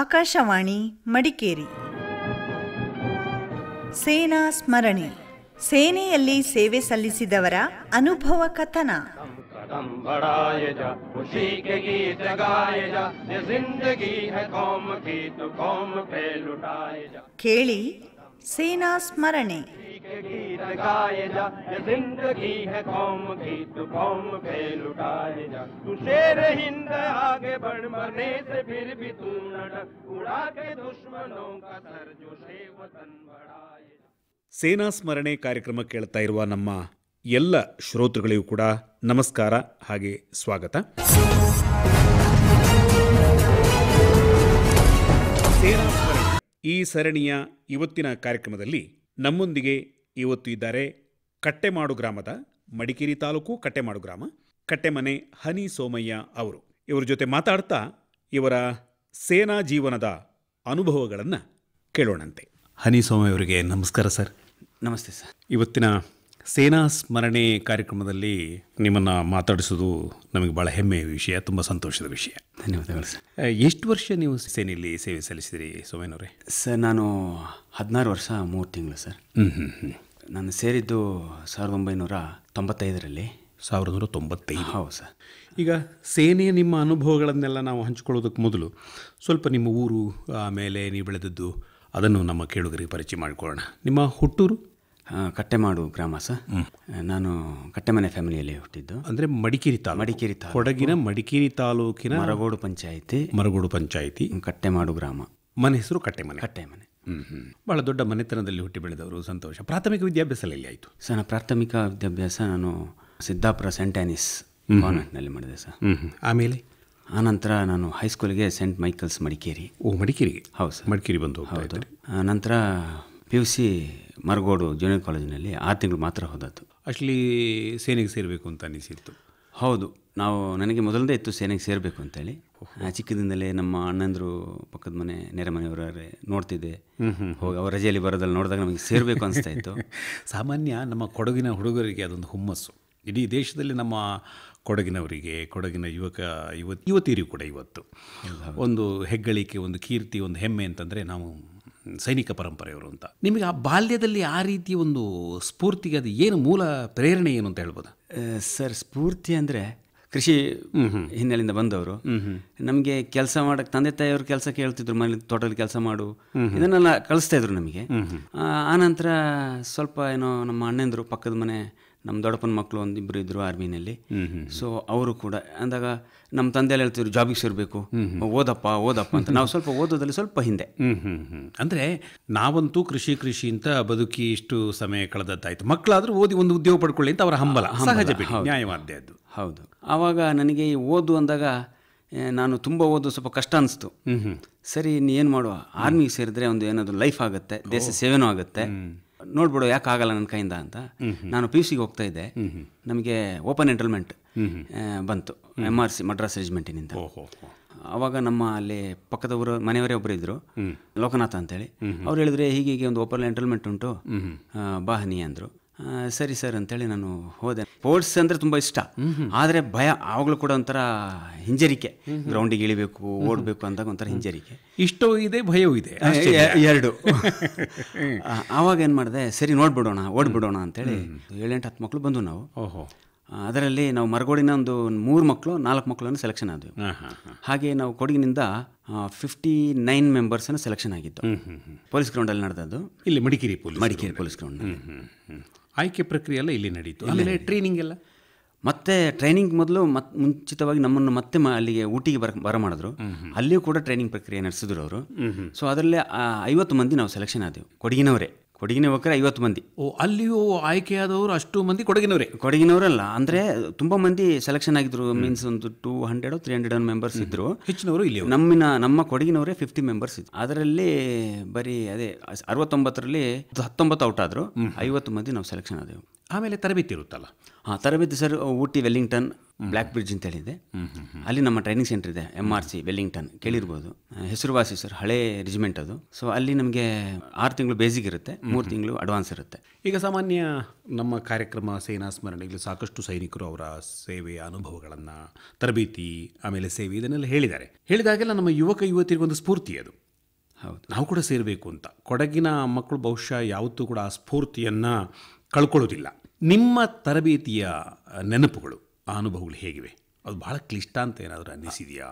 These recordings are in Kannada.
ಆಕಾಶವಾಣಿ ಮಡಿಕೇರಿ ಸೇನಾ ಸ್ಮರಣೆ ಸೇನೆಯಲ್ಲಿ ಸೇವೆ ಸಲ್ಲಿಸಿದವರ ಅನುಭವ ಕಥನ ಕೇಳಿ ಸೇನಾ ಸ್ಮರಣೆ ಸೇನಾ ಸ್ಮರಣೆ ಕಾರ್ಯಕ್ರಮ ಕೇಳ್ತಾ ಇರುವ ನಮ್ಮ ಎಲ್ಲ ಶ್ರೋತೃಗಳಿಗೂ ಕೂಡ ನಮಸ್ಕಾರ ಹಾಗೆ ಸ್ವಾಗತ ಈ ಸರಣಿಯ ಇವತ್ತಿನ ಕಾರ್ಯಕ್ರಮದಲ್ಲಿ ನಮ್ಮೊಂದಿಗೆ ಇವತ್ತು ಇದ್ದಾರೆ ಕಟ್ಟೆಮಾಡು ಗ್ರಾಮದ ಮಡಿಕೇರಿ ತಾಲೂಕು ಕಟ್ಟೆಮಾಡು ಗ್ರಾಮ ಕಟ್ಟೆಮನೆ ಹನಿ ಸೋಮಯ್ಯ ಅವರು ಇವರ ಜೊತೆ ಮಾತಾಡ್ತಾ ಇವರ ಸೇನಾ ಜೀವನದ ಅನುಭವಗಳನ್ನು ಕೇಳೋಣಂತೆ ಹನಿ ಸೋಮಯ್ಯ ಅವರಿಗೆ ನಮಸ್ಕಾರ ಸರ್ ನಮಸ್ತೆ ಸರ್ ಇವತ್ತಿನ ಸೇನಾ ಸ್ಮರಣೆ ಕಾರ್ಯಕ್ರಮದಲ್ಲಿ ನಿಮ್ಮನ್ನು ಮಾತಾಡಿಸೋದು ನಮಗೆ ಭಾಳ ಹೆಮ್ಮೆಯ ವಿಷಯ ತುಂಬ ಸಂತೋಷದ ವಿಷಯ ಧನ್ಯವಾದಗಳು ಸರ್ ಎಷ್ಟು ವರ್ಷ ನೀವು ಸೇನೆಯಲ್ಲಿ ಸೇವೆ ಸಲ್ಲಿಸಿದಿರಿ ಸೋಮೇನವರೇ ಸರ್ ನಾನು ಹದಿನಾರು ವರ್ಷ ಮೂರು ತಿಂಗಳು ಸರ್ ನಾನು ಸೇರಿದ್ದು ಸಾವಿರದ ಒಂಬೈನೂರ ತೊಂಬತ್ತೈದರಲ್ಲಿ ಸಾವಿರದ ಒಂಬೈನೂರ ತೊಂಬತ್ತೈದು ಹೌದು ಸರ್ ಈಗ ಸೇನೆಯ ನಿಮ್ಮ ಅನುಭವಗಳನ್ನೆಲ್ಲ ನಾವು ಹಂಚ್ಕೊಳ್ಳೋದಕ್ಕೆ ಮೊದಲು ಸ್ವಲ್ಪ ನಿಮ್ಮ ಊರು ಆಮೇಲೆ ನೀವು ಬೆಳೆದದ್ದು ಅದನ್ನು ನಮ್ಮ ಕೇಳುಗರಿಗೆ ಪರಿಚಯ ಮಾಡಿಕೊಳ್ಳೋಣ ನಿಮ್ಮ ಹುಟ್ಟೂರು ಮಾಡು ಗ್ರಾಮ ಸರ್ ನಾನು ಕಟ್ಟೆಮನೆ ಫ್ಯಾಮಿಲಿಯಲ್ಲಿ ಹುಟ್ಟಿದ್ದು ಅಂದ್ರೆ ಮಡಿಕೇರಿ ತಾ ಮಡಿಕೇರಿ ತಾ ಕೊಡಗಿನ ಮಡಿಕೇರಿ ತಾಲೂಕಿನ ಮರಗೋಡು ಪಂಚಾಯಿತಿ ಮರಗೋಡು ಪಂಚಾಯಿತಿ ಕಟ್ಟೆಮಾಡು ಗ್ರಾಮ ಮನೆ ಹೆಸರು ಕಟ್ಟೆಮನೆ ಕಟ್ಟೆಮನೆ ಬಹಳ ದೊಡ್ಡ ಮನೆತನದಲ್ಲಿ ಹುಟ್ಟಿ ಬೆಳೆದವರು ಸಂತೋಷ ಪ್ರಾಥಮಿಕ ವಿದ್ಯಾಭ್ಯಾಸ ಎಲ್ಲಿ ಆಯ್ತು ಸರ್ ನಾನು ಪ್ರಾಥಮಿಕ ವಿದ್ಯಾಭ್ಯಾಸ ನಾನು ಸಿದ್ದಾಪುರ ಸೆಂಟ್ ಕಾನ್ವೆಂಟ್ ಕಾನ್ವೆಂಟ್ನಲ್ಲಿ ಮಾಡಿದೆ ಸರ್ ಆಮೇಲೆ ಆನಂತರ ನಾನು ಹೈಸ್ಕೂಲ್ಗೆ ಸೆಂಟ್ ಮೈಕಲ್ಸ್ ಮಡಿಕೇರಿ ಓ ಮಡಿಕೇರಿಗೆ ಹೌದು ಸರ್ ಮಡಿಕೇರಿ ಬಂದು ಹೌದು ನಂತರ P U C Maragodu junior ಕಾಲೇಜಿನಲ್ಲಿ ಆರು ತಿಂಗಳು ಮಾತ್ರ ಹೋದದ್ದು ಅಷ್ಟು ಸೇನೆಗೆ ಸೇರಬೇಕು ಅಂತ ಅನಿಸಿತ್ತು ಹೌದು ನಾವು ನನಗೆ ಮೊದಲದೇ ಇತ್ತು ಸೇನೆಗೆ ಸೇರಬೇಕು ಅಂತೇಳಿ ಚಿಕ್ಕದಿಂದಲೇ ನಮ್ಮ ಅಣ್ಣಂದರು ಪಕ್ಕದ ಮನೆ ನೆರೆ ಮನೆಯವರೇ ನೋಡ್ತಿದ್ದೆ ಹೋಗಿ ಅವ್ರ ರಜೆಯಲ್ಲಿ ಬರೋದಲ್ಲಿ ನೋಡಿದಾಗ ನಮಗೆ ಸೇರಬೇಕು ಅನಿಸ್ತಾ ಇತ್ತು ಸಾಮಾನ್ಯ ನಮ್ಮ ಕೊಡಗಿನ ಹುಡುಗರಿಗೆ ಅದೊಂದು ಹುಮ್ಮಸ್ಸು ಇಡೀ ದೇಶದಲ್ಲಿ ನಮ್ಮ ಕೊಡಗಿನವರಿಗೆ ಕೊಡಗಿನ ಯುವಕ ಯುವ ಯುವತಿಯರಿಗೂ ಕೂಡ ಇವತ್ತು ಒಂದು ಹೆಗ್ಗಳಿಕೆ ಒಂದು ಕೀರ್ತಿ ಒಂದು ಹೆಮ್ಮೆ ಅಂತಂದರೆ ನಾವು ಸೈನಿಕ ಪರಂಪರೆಯವರು ಅಂತ ನಿಮಗೆ ಆ ಬಾಲ್ಯದಲ್ಲಿ ಆ ರೀತಿ ಒಂದು ಸ್ಫೂರ್ತಿಗೆ ಅದು ಏನು ಮೂಲ ಪ್ರೇರಣೆ ಏನು ಅಂತ ಹೇಳ್ಬೋದು ಸರ್ ಸ್ಫೂರ್ತಿ ಅಂದರೆ ಕೃಷಿ ಹಿನ್ನೆಲೆಯಿಂದ ಬಂದವರು ನಮಗೆ ಕೆಲಸ ಮಾಡಕ್ಕೆ ತಂದೆ ತಾಯಿಯವರು ಕೆಲಸ ಕೇಳ್ತಿದ್ರು ಮನೇಲಿ ತೋಟದಲ್ಲಿ ಕೆಲಸ ಮಾಡು ಇದನ್ನೆಲ್ಲ ಕಳಿಸ್ತಾ ಇದ್ರು ನಮಗೆ ಆನಂತರ ಸ್ವಲ್ಪ ಏನೋ ನಮ್ಮ ಅಣ್ಣಂದರು ಪಕ್ಕದ ಮನೆ ನಮ್ಮ ದೊಡ್ಡಪ್ಪನ ಮಕ್ಕಳು ಇಬ್ಬರು ಇದ್ರು ಆರ್ಮಿನಲ್ಲಿ ಸೊ ಅವರು ಕೂಡ ಅಂದಾಗ ನಮ್ಮ ತಂದೆಯಲ್ಲಿ ಹೇಳ್ತಿದ್ರು ಜಾಬಿಗೆ ಸೇರಬೇಕು ಓದಪ್ಪ ಓದಪ್ಪ ಅಂತ ನಾವು ಸ್ವಲ್ಪ ಓದೋದಲ್ಲಿ ಸ್ವಲ್ಪ ಹಿಂದೆ ಅಂದರೆ ನಾವಂತೂ ಕೃಷಿ ಕೃಷಿ ಅಂತ ಬದುಕಿ ಇಷ್ಟು ಸಮಯ ಕಳೆದದ್ದಾಯಿತು ಮಕ್ಕಳಾದರೂ ಓದಿ ಒಂದು ಉದ್ಯೋಗ ಪಡ್ಕೊಳ್ಳಿ ಅಂತ ಅವರ ಹಂಬಲ ಸಹಜ ನ್ಯಾಯವಾದ್ಯ ಅದು ಹೌದು ಆವಾಗ ನನಗೆ ಓದು ಅಂದಾಗ ನಾನು ತುಂಬ ಓದು ಸ್ವಲ್ಪ ಕಷ್ಟ ಅನಿಸ್ತು ಸರಿ ನೀ ಏನು ಮಾಡುವ ಆರ್ಮಿಗೆ ಸೇರಿದ್ರೆ ಒಂದು ಏನಾದರೂ ಲೈಫ್ ಆಗುತ್ತೆ ದೇಶ ಸೇವೆನೂ ಆಗುತ್ತೆ ನೋಡ್ಬಿಡು ಯಾಕೆ ಆಗಲ್ಲ ನನ್ನ ಕೈಯಿಂದ ಅಂತ ನಾನು ಪಿ ಯು ಸಿಗೆ ಹೋಗ್ತಾ ಇದ್ದೆ ನಮಗೆ ಓಪನ್ ಎಂಟಲ್ಮೆಂಟ್ ಬಂತು ಎಮ್ ಆರ್ ಸಿ ಮಡ್ರಾಸ್ ರೆಜಿಮೆಂಟಿನಿಂದ ಅವಾಗ ನಮ್ಮ ಅಲ್ಲಿ ಪಕ್ಕದವರು ಮನೆಯವರೇ ಒಬ್ಬರು ಇದ್ದರು ಲೋಕನಾಥ ಅಂತೇಳಿ ಅವ್ರು ಹೇಳಿದ್ರೆ ಹೀಗೆ ಒಂದು ಓಪನ್ ಎಂಟಲ್ಮೆಂಟ್ ಉಂಟು ಬಾಹನಿ ಅಂದರು ಸರಿ ಸರ್ ಅಂತೇಳಿ ನಾನು ಹೋದೆ ಸ್ಪೋರ್ಟ್ಸ್ ಅಂದರೆ ತುಂಬ ಇಷ್ಟ ಆದರೆ ಭಯ ಆವಾಗಲೂ ಕೂಡ ಒಂಥರ ಹಿಂಜರಿಕೆ ಗ್ರೌಂಡಿಗೆ ಇಳಿಬೇಕು ಓಡಬೇಕು ಅಂದಾಗ ಒಂಥರ ಹಿಂಜರಿಕೆ ಇಷ್ಟವೂ ಇದೆ ಭಯವೂ ಇದೆ ಎರಡು ಆವಾಗ ಏನು ಮಾಡಿದೆ ಸರಿ ನೋಡ್ಬಿಡೋಣ ಓಡ್ಬಿಡೋಣ ಅಂತೇಳಿ ಏಳೆಂಟು ಹತ್ತು ಮಕ್ಕಳು ಬಂದು ನಾವು ಓಹೋ ಅದರಲ್ಲಿ ನಾವು ಮರಗೋಡಿನ ಒಂದು ಮೂರು ಮಕ್ಕಳು ನಾಲ್ಕು ಮಕ್ಕಳನ್ನು ಸೆಲೆಕ್ಷನ್ ಆದ್ವಿ ಹಾಗೆ ನಾವು ಕೊಡಗಿನಿಂದ ಫಿಫ್ಟಿ ನೈನ್ ಮೆಂಬರ್ಸನ್ನು ಸೆಲೆಕ್ಷನ್ ಆಗಿತ್ತು ಪೊಲೀಸ್ ಗ್ರೌಂಡಲ್ಲಿ ನಡೆದದ್ದು ಇಲ್ಲಿ Madikeri police Madikeri police ground ಆಯ್ಕೆ ಪ್ರಕ್ರಿಯೆ ಎಲ್ಲ ಇಲ್ಲಿ ನಡೀತು ಆಮೇಲೆ ಟ್ರೈನಿಂಗ್ ಎಲ್ಲ ಮತ್ತೆ ಟ್ರೈನಿಂಗ್ ಮೊದಲು ಮತ್ ಮುಂಚಿತವಾಗಿ ನಮ್ಮನ್ನು ಮತ್ತೆ ಅಲ್ಲಿಗೆ ಊಟಿಗೆ ಬರ ಬರ ಮಾಡಿದ್ರು ಅಲ್ಲಿಯೂ ಕೂಡ ಟ್ರೈನಿಂಗ್ ಪ್ರಕ್ರಿಯೆ ನಡೆಸಿದ್ರು ಅವರು ಸೊ ಅದರಲ್ಲೇ ಐವತ್ತು ಮಂದಿ ನಾವು ಸೆಲೆಕ್ಷನ್ ಆದೆವು ಕೊಡಗಿನವರೇ ಕೊಡಗಿನ ಯುವಕರು ಐವತ್ತು ಮಂದಿ ಓ ಅಲ್ಲಿಯೂ ಆಯ್ಕೆಯಾದವರು ಅಷ್ಟು ಮಂದಿ ಕೊಡಗಿನವರೇ ಕೊಡಗಿನವರಲ್ಲ ಅಂದರೆ ತುಂಬ ಮಂದಿ ಸೆಲೆಕ್ಷನ್ ಆಗಿದ್ರು ಮೀನ್ಸ್ ಒಂದು two hundred three hundred members ಇದ್ರು ಹೆಚ್ಚಿನವರು ಇಲ್ಲಿ ನಮ್ಮಿನ ನಮ್ಮ ಕೊಡಗಿನವರೇ ಫಿಫ್ಟಿ ಮೆಂಬರ್ಸ್ ಇದ್ರು ಅದರಲ್ಲಿ ಬರೀ ಅದೇ ಅರವತ್ತೊಂಬತ್ತರಲ್ಲಿ ಹತ್ತೊಂಬತ್ತು ಔಟ್ ಆದ್ರು ಐವತ್ತು ಮಂದಿ ನಾವು ಸೆಲೆಕ್ಷನ್ ಆದವು ಆಮೇಲೆ ತರಬೇತಿ ಇರುತ್ತಲ್ಲ ಹಾಂ ತರಬೇತಿ sir Ooty Wellington black bridge ಅಂತ ಹೇಳಿದೆ ಅಲ್ಲಿ ನಮ್ಮ ಟ್ರೈನಿಂಗ್ ಸೆಂಟರ್ ಇದೆ ಎಮ್ ಆರ್ ಸಿ ವೆಲ್ಲಿಂಗ್ಟನ್ ಕೇಳಿರ್ಬೋದು ಹೆಸರುವಾಸಿ ಸರ್ ಹಳೆ ರೆಜಿಮೆಂಟ್ ಅದು ಸೊ ಅಲ್ಲಿ ನಮಗೆ ಆರು ತಿಂಗಳು ಬೇಸಿಕ್ ಇರುತ್ತೆ ಮೂರು ತಿಂಗಳು ಅಡ್ವಾನ್ಸ್ ಇರುತ್ತೆ ಈಗ ಸಾಮಾನ್ಯ ನಮ್ಮ ಕಾರ್ಯಕ್ರಮ ಸೇನಾ ಸ್ಮರಣೆಗಳು ಸಾಕಷ್ಟು ಸೈನಿಕರು ಅವರ ಸೇವೆಯ ಅನುಭವಗಳನ್ನು ತರಬೇತಿ ಆಮೇಲೆ ಸೇವೆ ಇದನ್ನೆಲ್ಲ ಹೇಳಿದ್ದಾರೆ ಹೇಳಿದಾಗೆಲ್ಲ ನಮ್ಮ ಯುವಕ ಒಂದು ಸ್ಫೂರ್ತಿ ಅದು ಹೌದು ನಾವು ಕೂಡ ಸೇರಬೇಕು ಅಂತ ಕೊಡಗಿನ ಮಕ್ಕಳು ಬಹುಶಃ ಯಾವತ್ತೂ ಕೂಡ ಆ ಸ್ಫೂರ್ತಿಯನ್ನು ಕಳ್ಕೊಳ್ಳೋದಿಲ್ಲ ನಿಮ್ಮ ತರಬೇತಿಯ ನೆನಪುಗಳು ಅನುಭವಗಳು ಹೇಗಿವೆ ಅದು ಬಹಳ ಕ್ಲಿಷ್ಟ ಅಂತ ಏನಾದರೂ ಅನ್ನಿಸಿದೆಯಾ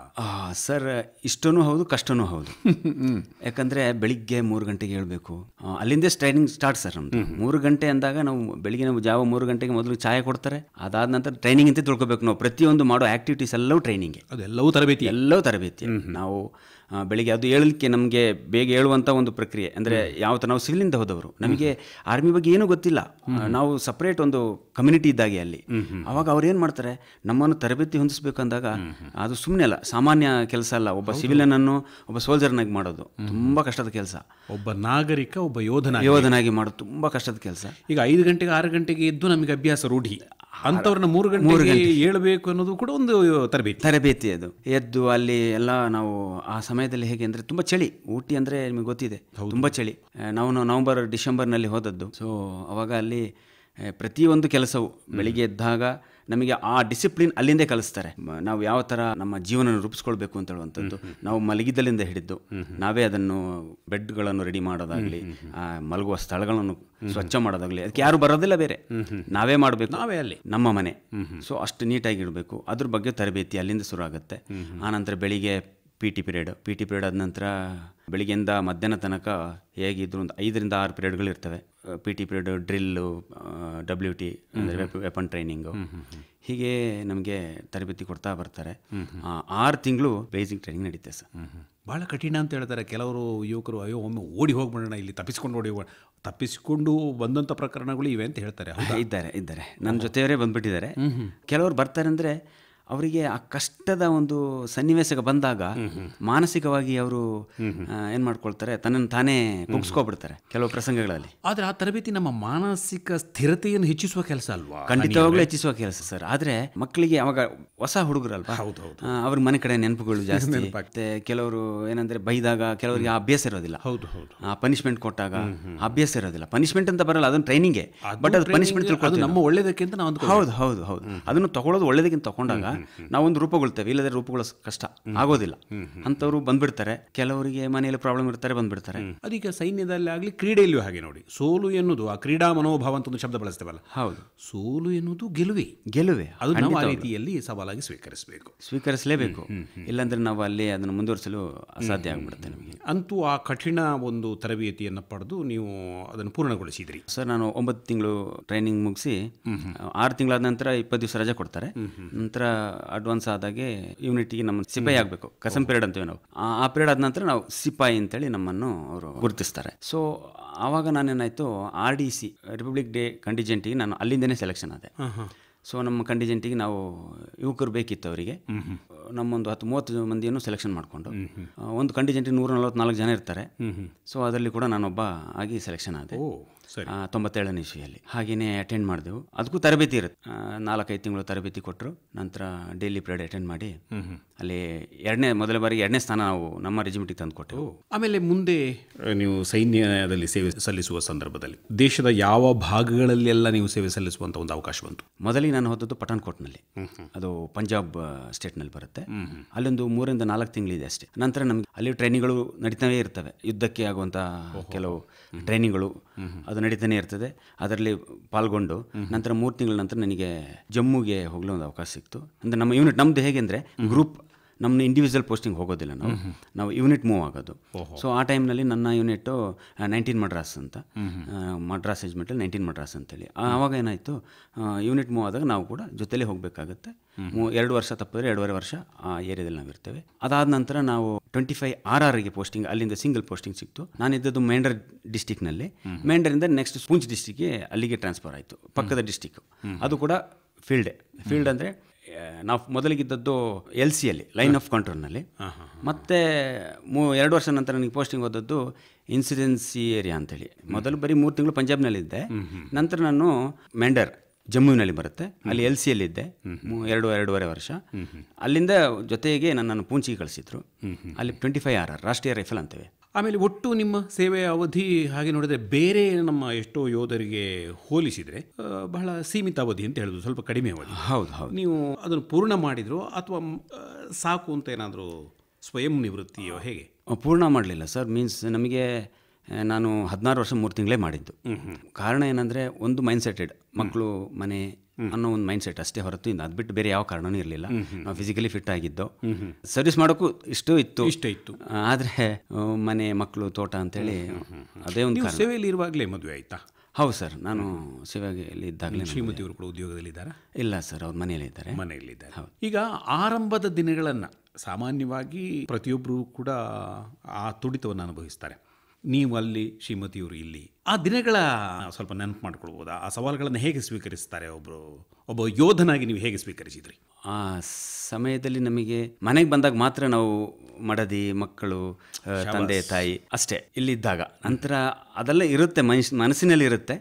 ಸರ್ ಇಷ್ಟನೂ ಹೌದು ಕಷ್ಟನೂ ಹೌದು ಯಾಕಂದರೆ ಬೆಳಿಗ್ಗೆ ಮೂರು ಗಂಟೆಗೆ ಹೇಳಬೇಕು ಅಲ್ಲಿಂದೇ ಟ್ರೈನಿಂಗ್ ಸ್ಟಾರ್ಟ್ ಸರ್ ನಮ್ಮದು ಮೂರು ಗಂಟೆ ಅಂದಾಗ ನಾವು ಬೆಳಿಗ್ಗೆ ನಾವು ಜಾವ ಮೂರು ಗಂಟೆಗೆ ಮೊದಲು ಚಾಯ ಕೊಡ್ತಾರೆ ಅದಾದ ನಂತರ ಟ್ರೈನಿಂಗ್ ಅಂತ ತಿಳ್ಕೊಬೇಕು ನಾವು ಪ್ರತಿಯೊಂದು ಮಾಡೋ ಆ್ಯಕ್ಟಿವಿಟೀಸ್ ಎಲ್ಲವೂ ಟ್ರೈನಿಂಗ್ ಅದೆಲ್ಲವೂ ತರಬೇತಿ ಎಲ್ಲವೂ ತರಬೇತಿ ನಾವು ಬೆಳಿಗ್ಗೆ ಅದು ಹೇಳಲಿಕ್ಕೆ ನಮಗೆ ಬೇಗ ಹೇಳುವಂಥ ಒಂದು ಪ್ರಕ್ರಿಯೆ ಅಂದರೆ ತರ ನಾವು ಸಿವಿಲಿಂದ ಹೋದವರು ನಮಗೆ ಆರ್ಮಿ ಬಗ್ಗೆ ಏನೂ ಗೊತ್ತಿಲ್ಲ ನಾವು ಸಪ್ರೇಟ್ ಒಂದು ಕಮ್ಯುನಿಟಿ ಇದ್ದಾಗೆ ಅಲ್ಲಿ ಅವಾಗ ಅವ್ರು ಏನು ಮಾಡ್ತಾರೆ ನಮ್ಮನ್ನು ತರಬೇತಿ ಹೊಂದಿಸ್ಬೇಕಂದಾಗ ಅದು ಸುಮ್ಮನೆ ಅಲ್ಲ ಸಾಮಾನ್ಯ ಕೆಲಸ ಅಲ್ಲ ಒಬ್ಬ ಸಿವಿಲನನ್ನು ಒಬ್ಬ ಸೋಲ್ಜರ್ನಾಗಿ ಮಾಡೋದು ತುಂಬ ಕಷ್ಟದ ಕೆಲಸ ಒಬ್ಬ ನಾಗರಿಕ ಒಬ್ಬ ಯೋಧನ ಯೋಧನಾಗಿ ಮಾಡೋದು ತುಂಬ ಕಷ್ಟದ ಕೆಲಸ ಈಗ ಐದು ಗಂಟೆಗೆ ಆರು ಗಂಟೆಗೆ ಇದ್ದು ನಮಗೆ ಅಭ್ಯಾಸ ರೂಢಿ ಅಂಥವ್ರನ್ನ ಮೂರು ಗಂಟೆ ಮೂರು ಅನ್ನೋದು ಕೂಡ ಒಂದು ತರಬೇತಿ ತರಬೇತಿ ಅದು ಎದ್ದು ಅಲ್ಲಿ ಎಲ್ಲ ನಾವು ಆ ಸಮಯದಲ್ಲಿ ಹೇಗೆ ಅಂದರೆ ತುಂಬ ಚಳಿ ಊಟಿ ಅಂದರೆ ನಿಮಗೆ ಗೊತ್ತಿದೆ ತುಂಬ ಚಳಿ ನಾವು ನವಂಬರ್ ಡಿಸೆಂಬರ್ನಲ್ಲಿ ಹೋದದ್ದು ಸೊ ಅವಾಗ ಅಲ್ಲಿ ಪ್ರತಿಯೊಂದು ಕೆಲಸವು ಬೆಳಿಗ್ಗೆ ಎದ್ದಾಗ ನಮಗೆ ಆ ಡಿಸಿಪ್ಲಿನ್ ಅಲ್ಲಿಂದೇ ಕಲಿಸ್ತಾರೆ ನಾವು ಯಾವ ತರ ನಮ್ಮ ಜೀವನ ರೂಪಿಸ್ಕೊಳ್ಬೇಕು ಅಂತ ಹೇಳುವಂಥದ್ದು ನಾವು ಮಲಗಿದಲ್ಲಿಂದ ಹಿಡಿದು ನಾವೇ ಅದನ್ನು ಬೆಡ್ಗಳನ್ನು ರೆಡಿ ಮಾಡೋದಾಗ್ಲಿ ಮಲಗುವ ಸ್ಥಳಗಳನ್ನು ಸ್ವಚ್ಛ ಮಾಡೋದಾಗ್ಲಿ ಅದಕ್ಕೆ ಯಾರು ಬರೋದಿಲ್ಲ ಬೇರೆ ನಾವೇ ಮಾಡಬೇಕು ನಾವೇ ಅಲ್ಲಿ ನಮ್ಮ ಮನೆ ಸೊ ಅಷ್ಟು ನೀಟಾಗಿ ಇಡಬೇಕು ಅದ್ರ ಬಗ್ಗೆ ತರಬೇತಿ ಅಲ್ಲಿಂದ ಶುರು ಆಗುತ್ತೆ ಆನಂತರ ಬೆಳಿಗ್ಗೆ P T period P T period ಆದ ನಂತರ ಬೆಳಿಗ್ಗೆಯಿಂದ ಮಧ್ಯಾಹ್ನ ತನಕ ಹೇಗಿದ್ರು ಒಂದು ಐದರಿಂದ ಆರು ಪಿರಿಯಡ್ಗಳು ಇರ್ತವೆ P T period drill W T ಅಂದರೆ ವೆಪನ್ ಟ್ರೈನಿಂಗು ಹೀಗೆ ನಮಗೆ ತರಬೇತಿ ಕೊಡ್ತಾ ಬರ್ತಾರೆ ಆರು ತಿಂಗಳು ಬೇಸಿಕ್ ಟ್ರೈನಿಂಗ್ ನಡೀತೆ ಸರ್ ಭಾಳ ಕಠಿಣ ಅಂತ ಹೇಳ್ತಾರೆ ಕೆಲವರು ಯುವಕರು ಅಯ್ಯೋ ಒಮ್ಮೆ ಓಡಿ ಹೋಗ್ಬಿಡೋಣ ಇಲ್ಲಿ ತಪ್ಪಿಸ್ಕೊಂಡು ಓಡಿ ತಪ್ಪಿಸಿಕೊಂಡು ಬಂದಂಥ ಪ್ರಕರಣಗಳು ಇವೆ ಅಂತ ಹೇಳ್ತಾರೆ ಇದ್ದಾರೆ ಇದ್ದಾರೆ ನಮ್ಮ ಜೊತೆಯವರೇ ಬಂದುಬಿಟ್ಟಿದ್ದಾರೆ ಕೆಲವರು ಬರ್ತಾರೆ ಅಂದರೆ ಅವರಿಗೆ ಆ ಕಷ್ಟದ ಒಂದು ಸನ್ನಿವೇಶಕ್ಕೆ ಬಂದಾಗ ಮಾನಸಿಕವಾಗಿ ಅವರು ಏನ್ ಮಾಡ್ಕೊಳ್ತಾರೆ ತನ್ನನ್ನು ತಾನೇ ಕುಗ್ಸ್ಕೊಬಿಡ್ತಾರೆ ಕೆಲವು ಪ್ರಸಂಗಗಳಲ್ಲಿ ಆದ್ರೆ ಆ ತರಬೇತಿ ನಮ್ಮ ಮಾನಸಿಕ ಸ್ಥಿರತೆಯನ್ನು ಹೆಚ್ಚಿಸುವ ಕೆಲಸ ಅಲ್ವಾ ಖಂಡಿತವಾಗ್ಲೂ ಹೆಚ್ಚಿಸುವ ಕೆಲಸ ಸರ್ ಆದ್ರೆ ಮಕ್ಕಳಿಗೆ ಅವಾಗ ಹೊಸ ಹುಡುಗರಲ್ವಾ ಹೌದು ಅವ್ರ ಮನೆ ಕಡೆ ನೆನಪುಗಳು ಜಾಸ್ತಿ ಮತ್ತೆ ಕೆಲವರು ಏನಂದ್ರೆ ಬೈದಾಗ ಕೆಲವರಿಗೆ ಆ ಅಭ್ಯಾಸ ಇರೋದಿಲ್ಲ ಹೌದು ಹೌದು ಆ ಪನಿಷ್ಮೆಂಟ್ ಕೊಟ್ಟಾಗ ಅಭ್ಯಾಸ ಇರೋದಿಲ್ಲ ಪನಿಷ್ಮೆಂಟ್ ಅಂತ ಬರಲ್ಲ ಅದನ್ನ ಟ್ರೈನಿಂಗ್ ಬಟ್ ಅದು ಪನಿಷ್ಮೆಂಟ್ ನಮ್ಮ ಒಳ್ಳೇದಕ್ಕಿಂತ ನಾವು ಹೌದು ಹೌದು ಹೌದು ಅದನ್ನು ತಗೊಳ್ಳೋದು ಒಳ್ಳೇದಕ್ಕಿಂತ ತಗೊಂಡಾಗ ನಾವೊಂದು ರೂಪಗೊಳ್ತೇವೆ ಇಲ್ಲದ್ರೆ ರೂಪಗೊಳ ಕಷ್ಟ ಆಗೋದಿಲ್ಲ ಅಂತವ್ರು ಬಂದ್ಬಿಡ್ತಾರೆ ಕೆಲವರಿಗೆ ಮನೆಯಲ್ಲಿ ಪ್ರಾಬ್ಲಮ್ ಇರ್ತಾರೆ ಬಂದ್ಬಿಡ್ತಾರೆ ಅದೀಗ ಸೈನ್ಯದಲ್ಲಿ ಆಗಲಿ ಕ್ರೀಡೆಯಲ್ಲೂ ಹಾಗೆ ನೋಡಿ ಸೋಲು ಎನ್ನುವುದು ಆ ಕ್ರೀಡಾ ಮನೋಭಾವ ಅಂತ ಒಂದು ಶಬ್ದ ಬಳಸ್ತೇವಲ್ಲ ಹೌದು ಸೋಲು ಎನ್ನುವುದು ಗೆಲುವೆ ಗೆಲುವೆ ಅದು ನಾವು ಆ ರೀತಿಯಲ್ಲಿ ಸವಾಲಾಗಿ ಸ್ವೀಕರಿಸಬೇಕು ಸ್ವೀಕರಿಸಲೇಬೇಕು ಇಲ್ಲಾಂದ್ರೆ ನಾವು ಅಲ್ಲಿ ಅದನ್ನು ಮುಂದುವರಿಸಲು ಅಸಾಧ್ಯ ಆಗಿಬಿಡುತ್ತೆ ನಮಗೆ ಅಂತೂ ಆ ಕಠಿಣ ಒಂದು ತರಬೇತಿಯನ್ನು ಪಡೆದು ನೀವು ಅದನ್ನು ಪೂರ್ಣಗೊಳಿಸಿದ್ರಿ ಸರ್ ನಾನು ಒಂಬತ್ತು ತಿಂಗಳು ಟ್ರೈನಿಂಗ್ ಮುಗಿಸಿ ಆರು ತಿಂಗಳಾದ ನಂತರ ಇಪ್ಪತ್ತು ದಿವಸ ರಜೆ ಕೊಡ್ತಾರೆ ನಂತರ ಅಡ್ವಾನ್ಸ್ ಆದಾಗೆ ಯೂನಿಟಿಗೆ ನಮ್ಮ ಸಿಪಾಯಿ ಆಗಬೇಕು ಕಸಂ ಪಿರಿಯಡ್ ಅಂತೀವಿ ನಾವು ಆ ಪಿರಿಯಡ್ ಆದ ನಂತರ ನಾವು ಸಿಪಾಯಿ ಅಂತೇಳಿ ನಮ್ಮನ್ನು ಅವರು ಗುರುತಿಸ್ತಾರೆ ಸೊ ಆವಾಗ ನಾನೇನಾಯಿತು R D C republic day ಕಂಟಿಜೆಂಟಿಗೆ ನಾನು ಅಲ್ಲಿಂದನೇ ಸೆಲೆಕ್ಷನ್ ಆದೆ ಸೊ ನಮ್ಮ ಕಂಟಿಜೆಂಟಿಗೆ ನಾವು ಯುವಕರು ಬೇಕಿತ್ತು ಅವರಿಗೆ ನಮ್ಮೊಂದು ಹತ್ತು ಮೂವತ್ತು ಮಂದಿಯನ್ನು ಸೆಲೆಕ್ಷನ್ ಮಾಡಿಕೊಂಡು ಒಂದು ಕಂಟಿಜೆಂಟಿಗೆ ನೂರ ನಲ್ವತ್ನಾಲ್ಕು ಜನ ಇರ್ತಾರೆ ಸೊ ಅದರಲ್ಲಿ ಕೂಡ ನಾನೊಬ್ಬ ಆಗಿ ಸೆಲೆಕ್ಷನ್ ಆದೆ ತೊಂಬತ್ತೇಳನೇ ಇಸ್ವಿಯಲ್ಲಿ ಹಾಗೆಯೇ ಅಟೆಂಡ್ ಮಾಡಿದೆವು ಅದಕ್ಕೂ ತರಬೇತಿ ಇರುತ್ತೆ ನಾಲ್ಕೈದು ತಿಂಗಳು ತರಬೇತಿ ಕೊಟ್ಟರು ನಂತರ ಡೈಲಿ ಪೀರಿಯಡ್ ಅಟೆಂಡ್ ಮಾಡಿ ಅಲ್ಲಿ ಎರಡನೇ ಮೊದಲ ಬಾರಿ ಎರಡನೇ ಸ್ಥಾನ ನಾವು ನಮ್ಮ ರೆಜಿಮೆಂಟಿಗೆ ತಂದು ಕೊಟ್ಟೆವು ಆಮೇಲೆ ಮುಂದೆ ನೀವು ಸೈನ್ಯದಲ್ಲಿ ಸೇವೆ ಸಲ್ಲಿಸುವ ಸಂದರ್ಭದಲ್ಲಿ ದೇಶದ ಯಾವ ಭಾಗಗಳಲ್ಲಿ ಎಲ್ಲ ನೀವು ಸೇವೆ ಸಲ್ಲಿಸುವಂತ ಒಂದು ಅವಕಾಶ ಬಂತು ಮೊದಲಿಗೆ ನಾನು ಹೋದದ್ದು ಪಠಾಣ್ಕೋಟ್ನಲ್ಲಿ ಅದು ಪಂಜಾಬ್ ಸ್ಟೇಟ್ನಲ್ಲಿ ಬರುತ್ತೆ ಅಲ್ಲೊಂದು ಮೂರಿಂದ ನಾಲ್ಕು ತಿಂಗಳಿದೆ ಅಷ್ಟೇ ನಂತರ ನಮಗೆ ಅಲ್ಲಿ ಟ್ರೈನಿಂಗ್ಗಳು ನಡೀತಾನೇ ಇರ್ತವೆ ಯುದ್ಧಕ್ಕೆ ಆಗುವಂಥ ಕೆಲವು ಟ್ರೈನಿಂಗ್ಗಳು ಅದು ನಡೀತಾನೆ ಇರ್ತದೆ ಅದರಲ್ಲಿ ಪಾಲ್ಗೊಂಡು ನಂತರ ಮೂರು ತಿಂಗಳ ನಂತರ ನನಗೆ ಜಮ್ಮುಗೆ ಹೋಗಲು ಒಂದು ಅವಕಾಶ ಸಿಕ್ತು ಅಂದರೆ ನಮ್ಮ ಯೂನಿಟ್ ನಮ್ಮದು ಹೇಗೆ ಅಂದರೆ ಗ್ರೂಪ್ ನಮ್ಮ ಇಂಡಿವಿಜುವಲ್ ಪೋಸ್ಟಿಂಗ್ ಹೋಗೋದಿಲ್ಲ ನಾವು ನಾವು ಯೂನಿಟ್ ಮೂವ್ ಆಗೋದು ಸೊ ಆ ಟೈಮ್ನಲ್ಲಿ ನನ್ನ ಯೂನಿಟು ನೈನ್ಟೀನ್ ಮಡ್ರಾಸ್ ಅಂತ ಮಡ್ರಾಸ್ ಏಜ್ಮೆಂಟಲ್ಲಿ ನೈನ್ಟೀನ್ ಮಡ್ರಾಸ್ ಅಂತೇಳಿ ಆವಾಗ ಏನಾಯಿತು ಯೂನಿಟ್ ಮೂವ್ ಆದಾಗ ನಾವು ಕೂಡ ಜೊತೆಲೇ ಹೋಗಬೇಕಾಗುತ್ತೆ ಎರಡು ವರ್ಷ ತಪ್ಪಿದ್ರೆ ಎರಡೂವರೆ ವರ್ಷ ಆ ಏರಿಯಾದಲ್ಲಿ ನಾವು ಇರ್ತೇವೆ ಅದಾದ ನಂತರ ನಾವು ಟ್ವೆಂಟಿ ಫೈವ್ ಆರ್ ಆರ್ಗೆ ಪೋಸ್ಟಿಂಗ್ ಅಲ್ಲಿಂದ ಸಿಂಗಲ್ ಪೋಸ್ಟಿಂಗ್ ಸಿಕ್ತು ನಾನಿದ್ದದ್ದು ಮೇಂಡರ್ ಡಿಸ್ಟಿಕ್ನಲ್ಲಿ ಮೇಂಡರಿಂದ ನೆಕ್ಸ್ಟ್ ಪೂಂಚ್ ಡಿಸ್ಟಿಕ್ಗೆ ಅಲ್ಲಿಗೆ ಟ್ರಾನ್ಸ್ಫರ್ ಆಯಿತು ಪಕ್ಕದ ಡಿಸ್ಟಿಕ್ ಅದು ಕೂಡ ಫೀಲ್ಡೆ ಫೀಲ್ಡ್ ಅಂದರೆ ನಾವು ಮೊದಲಿಗಿದ್ದದ್ದು ಎಲ್ ಸಿಯಲ್ಲಿ ಲೈನ್ ಆಫ್ ಕಂಟ್ರೋಲ್ನಲ್ಲಿ ಮತ್ತು ಮೂ ಎರಡು ವರ್ಷ ನಂತರ ನನಗೆ ಪೋಸ್ಟಿಂಗ್ ಹೋದದ್ದು ಇನ್ಸಿಡೆನ್ಸಿ ಏರಿಯಾ ಅಂತೇಳಿ ಮೊದಲು ಬರೀ ಮೂರು ತಿಂಗಳು ಪಂಜಾಬ್ನಲ್ಲಿದ್ದೆ ನಂತರ ನಾನು ಮೆಂಡರ್ ಜಮ್ಮುವಿನಲ್ಲಿ ಬರುತ್ತೆ ಅಲ್ಲಿ ಎಲ್ ಸಿಯಲ್ಲಿದ್ದೆ ಎರಡು ಎರಡೂವರೆ ವರ್ಷ ಅಲ್ಲಿಂದ ಜೊತೆಗೆ ನನ್ನನ್ನು ಪೂಂಚಿಗೆ ಕಳಿಸಿದ್ರು ಅಲ್ಲಿ twenty five R R Rashtriya rifle ಅಂತೇವೆ ಆಮೇಲೆ ಒಟ್ಟು ನಿಮ್ಮ ಸೇವೆಯ ಅವಧಿ ಹಾಗೆ ನೋಡಿದರೆ ಬೇರೆ ನಮ್ಮ ಎಷ್ಟೋ ಯೋಧರಿಗೆ ಹೋಲಿಸಿದರೆ ಬಹಳ ಸೀಮಿತ ಅವಧಿ ಅಂತ ಹೇಳೋದು ಸ್ವಲ್ಪ ಕಡಿಮೆ ಅವಧಿ ಹೌದು ಹೌದು ನೀವು ಅದನ್ನು ಪೂರ್ಣ ಮಾಡಿದ್ರು ಅಥವಾ ಸಾಕು ಅಂತ ಏನಾದರೂ ಸ್ವಯಂ ನಿವೃತ್ತಿಯೋ ಹೇಗೆ ಪೂರ್ಣ ಮಾಡಲಿಲ್ಲ ಸರ್ ಮೀನ್ಸ್ ನಮಗೆ ನಾನು ಹದಿನಾರು ವರ್ಷ ಮೂರು ತಿಂಗಳೇ ಮಾಡಿದ್ದು ಕಾರಣ ಏನಂದರೆ ಒಂದು ಮೈಂಡ್ಸೆಟೆಡ್ ಮಕ್ಕಳು ಮನೆ ಅನ್ನೋ ಒಂದು ಮೈಂಡ್ ಸೆಟ್ ಅಷ್ಟೇ ಹೊರತು ಇನ್ನು ಅದು ಬಿಟ್ಟು ಬೇರೆ ಯಾವ ಕಾರಣನೂ ಇರಲಿಲ್ಲ ನಾವು ಫಿಸಿಕಲಿ ಫಿಟ್ ಆಗಿದ್ದು ಸರ್ವಿಸ್ ಮಾಡೋಕ್ಕೂ ಇಷ್ಟು ಇತ್ತು ಇಷ್ಟ ಇತ್ತು ಆದರೆ ಮನೆ ಮಕ್ಕಳು ತೋಟ ಅಂತೇಳಿ ಅದೇ ಒಂದು ಸೇವೆಯಲ್ಲಿ ಇರುವಾಗಲೇ ಮದುವೆ ಆಯಿತಾ ಹೌದು ಸರ್ ನಾನು ಸೇವೆಯಲ್ಲಿ ಇದ್ದಾಗಲೇ ಅವರು ಕೂಡ ಉದ್ಯೋಗದಲ್ಲಿದ್ದಾರೆ ಇಲ್ಲ ಸರ್ ಅವ್ರ ಮನೆಯಲ್ಲಿದ್ದಾರೆ ಮನೆಯಲ್ಲಿದ್ದಾರೆ ಹೌದು ಈಗ ಆರಂಭದ ದಿನಗಳನ್ನು ಸಾಮಾನ್ಯವಾಗಿ ಪ್ರತಿಯೊಬ್ಬರು ಕೂಡ ಆ ತುಡಿತವನ್ನು ಅನುಭವಿಸ್ತಾರೆ ನೀವು ಅಲ್ಲಿ ಶ್ರೀಮತಿಯವರು ಇಲ್ಲಿ ಆ ದಿನಗಳ ಸ್ವಲ್ಪ ನೆನಪು ಮಾಡ್ಕೊಳ್ಬೋದಾ ಆ ಸವಾಲುಗಳನ್ನು ಹೇಗೆ ಸ್ವೀಕರಿಸ್ತಾರೆ ಒಬ್ಬರು ಒಬ್ಬ ಯೋಧನಾಗಿ ನೀವು ಹೇಗೆ ಸ್ವೀಕರಿಸಿದ್ರಿ ಆ ಸಮಯದಲ್ಲಿ ನಮಗೆ ಮನೆಗೆ ಬಂದಾಗ ಮಾತ್ರ ನಾವು ಮಡದಿ ಮಕ್ಕಳು ತಂದೆ ತಾಯಿ ಅಷ್ಟೇ ಇಲ್ಲಿದ್ದಾಗ ನಂತರ ಅದೆಲ್ಲ ಇರುತ್ತೆ ಮನಸ್ಸಿನಲ್ಲಿ ಇರುತ್ತೆ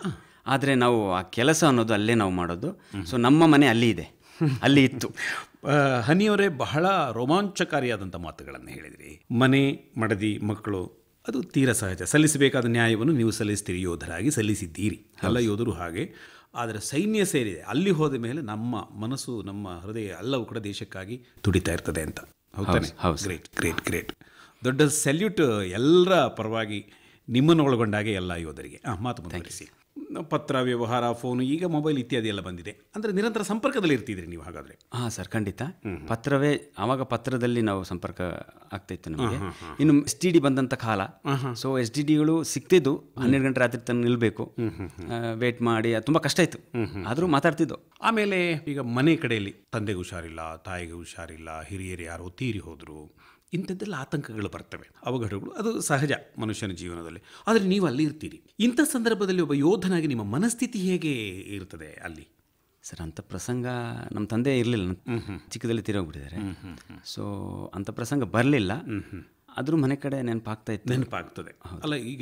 ಆದರೆ ನಾವು ಆ ಕೆಲಸ ಅನ್ನೋದು ಅಲ್ಲೇ ನಾವು ಮಾಡೋದು ಸೊ ನಮ್ಮ ಮನೆ ಅಲ್ಲಿ ಇದೆ ಅಲ್ಲಿ ಇತ್ತು ಹನಿಯವರೇ ಬಹಳ ರೋಮಾಂಚಕಾರಿಯಾದಂಥ ಮಾತುಗಳನ್ನು ಹೇಳಿದ್ರಿ ಮನೆ ಮಡದಿ ಮಕ್ಕಳು ಅದು ತೀರ ಸಹಜ ಸಲ್ಲಿಸಬೇಕಾದ ನ್ಯಾಯವನ್ನು ನೀವು ಸಲ್ಲಿಸ್ತೀರಿ ಯೋಧರಾಗಿ ಸಲ್ಲಿಸಿದ್ದೀರಿ ಎಲ್ಲ ಯೋಧರು ಹಾಗೆ ಆದರೆ ಸೈನ್ಯ ಸೇರಿದೆ ಅಲ್ಲಿ ಹೋದ ಮೇಲೆ ನಮ್ಮ ಮನಸ್ಸು ನಮ್ಮ ಹೃದಯ ಎಲ್ಲವೂ ಕೂಡ ದೇಶಕ್ಕಾಗಿ ತುಡಿತಾ ಇರ್ತದೆ ಅಂತ ಹೌದಾನೆ ಗ್ರೇಟ್ ಗ್ರೇಟ್ ಗ್ರೇಟ್ ದೊಡ್ಡ ಸೆಲ್ಯೂಟ್ ಎಲ್ಲರ ಪರವಾಗಿ ನಿಮ್ಮನ್ನು ಒಳಗೊಂಡಾಗೆ ಎಲ್ಲ ಯೋಧರಿಗೆ ಹಾಂ ಮಾತು ಮುಂದುವರಿಸಿ ಪತ್ರ ವ್ಯವಹಾರ ಫೋನ್ ಈಗ ಮೊಬೈಲ್ ಇತ್ಯಾದಿ ಎಲ್ಲ ಬಂದಿದೆ ಅಂದರೆ ನಿರಂತರ ಸಂಪರ್ಕದಲ್ಲಿ ಇರ್ತಿದ್ರಿ ನೀವು ಹಾಗಾದರೆ ಹಾಂ ಸರ್ ಖಂಡಿತ ಪತ್ರವೇ ಆವಾಗ ಪತ್ರದಲ್ಲಿ ನಾವು ಸಂಪರ್ಕ ಆಗ್ತಾ ಇತ್ತು ನಮಗೆ ಇನ್ನು ಎಸ್ ಡಿ ಡಿ ಬಂದಂಥ ಕಾಲ ಸೊ ಎಸ್ ಡಿ ಡಿಗಳು ಸಿಕ್ತಿದ್ದು ಹನ್ನೆರಡು ಗಂಟೆ ರಾತ್ರಿ ತನಕ ನಿಲ್ಲಬೇಕು ವೇಟ್ ಮಾಡಿ ತುಂಬ ಕಷ್ಟ ಇತ್ತು ಆದರೂ ಮಾತಾಡ್ತಿದ್ದು ಆಮೇಲೆ ಈಗ ಮನೆ ಕಡೆಯಲ್ಲಿ ತಂದೆಗೆ ಹುಷಾರಿಲ್ಲ ತಾಯಿಗೆ ಹುಷಾರಿಲ್ಲ ಹಿರಿಯರು ಯಾರೋ ತೀರಿ ಹೋದರು ಇಂಥದ್ದೆಲ್ಲ ಆತಂಕಗಳು ಬರ್ತವೆ ಅವಘಡಗಳು ಅದು ಸಹಜ ಮನುಷ್ಯನ ಜೀವನದಲ್ಲಿ ಆದರೆ ನೀವು ಅಲ್ಲಿ ಇರ್ತೀರಿ ಇಂಥ ಸಂದರ್ಭದಲ್ಲಿ ಒಬ್ಬ ಯೋಧನಾಗಿ ನಿಮ್ಮ ಮನಸ್ಥಿತಿ ಹೇಗೆ ಇರ್ತದೆ ಅಲ್ಲಿ ಸರ್ ಅಂಥ ಪ್ರಸಂಗ ನಮ್ಮ ತಂದೆ ಇರಲಿಲ್ಲ ಚಿಕ್ಕದಲ್ಲಿ ತೀರೋಗ್ಬಿಟ್ಟಿದ್ದಾರೆ ಸೊ ಅಂಥ ಪ್ರಸಂಗ ಬರಲಿಲ್ಲ ಆದರೂ ಮನೆ ಕಡೆ ನೆನಪಾಗ್ತಾ ಇತ್ತು ನೆನಪಾಗ್ತದೆ ಅಲ್ಲ ಈಗ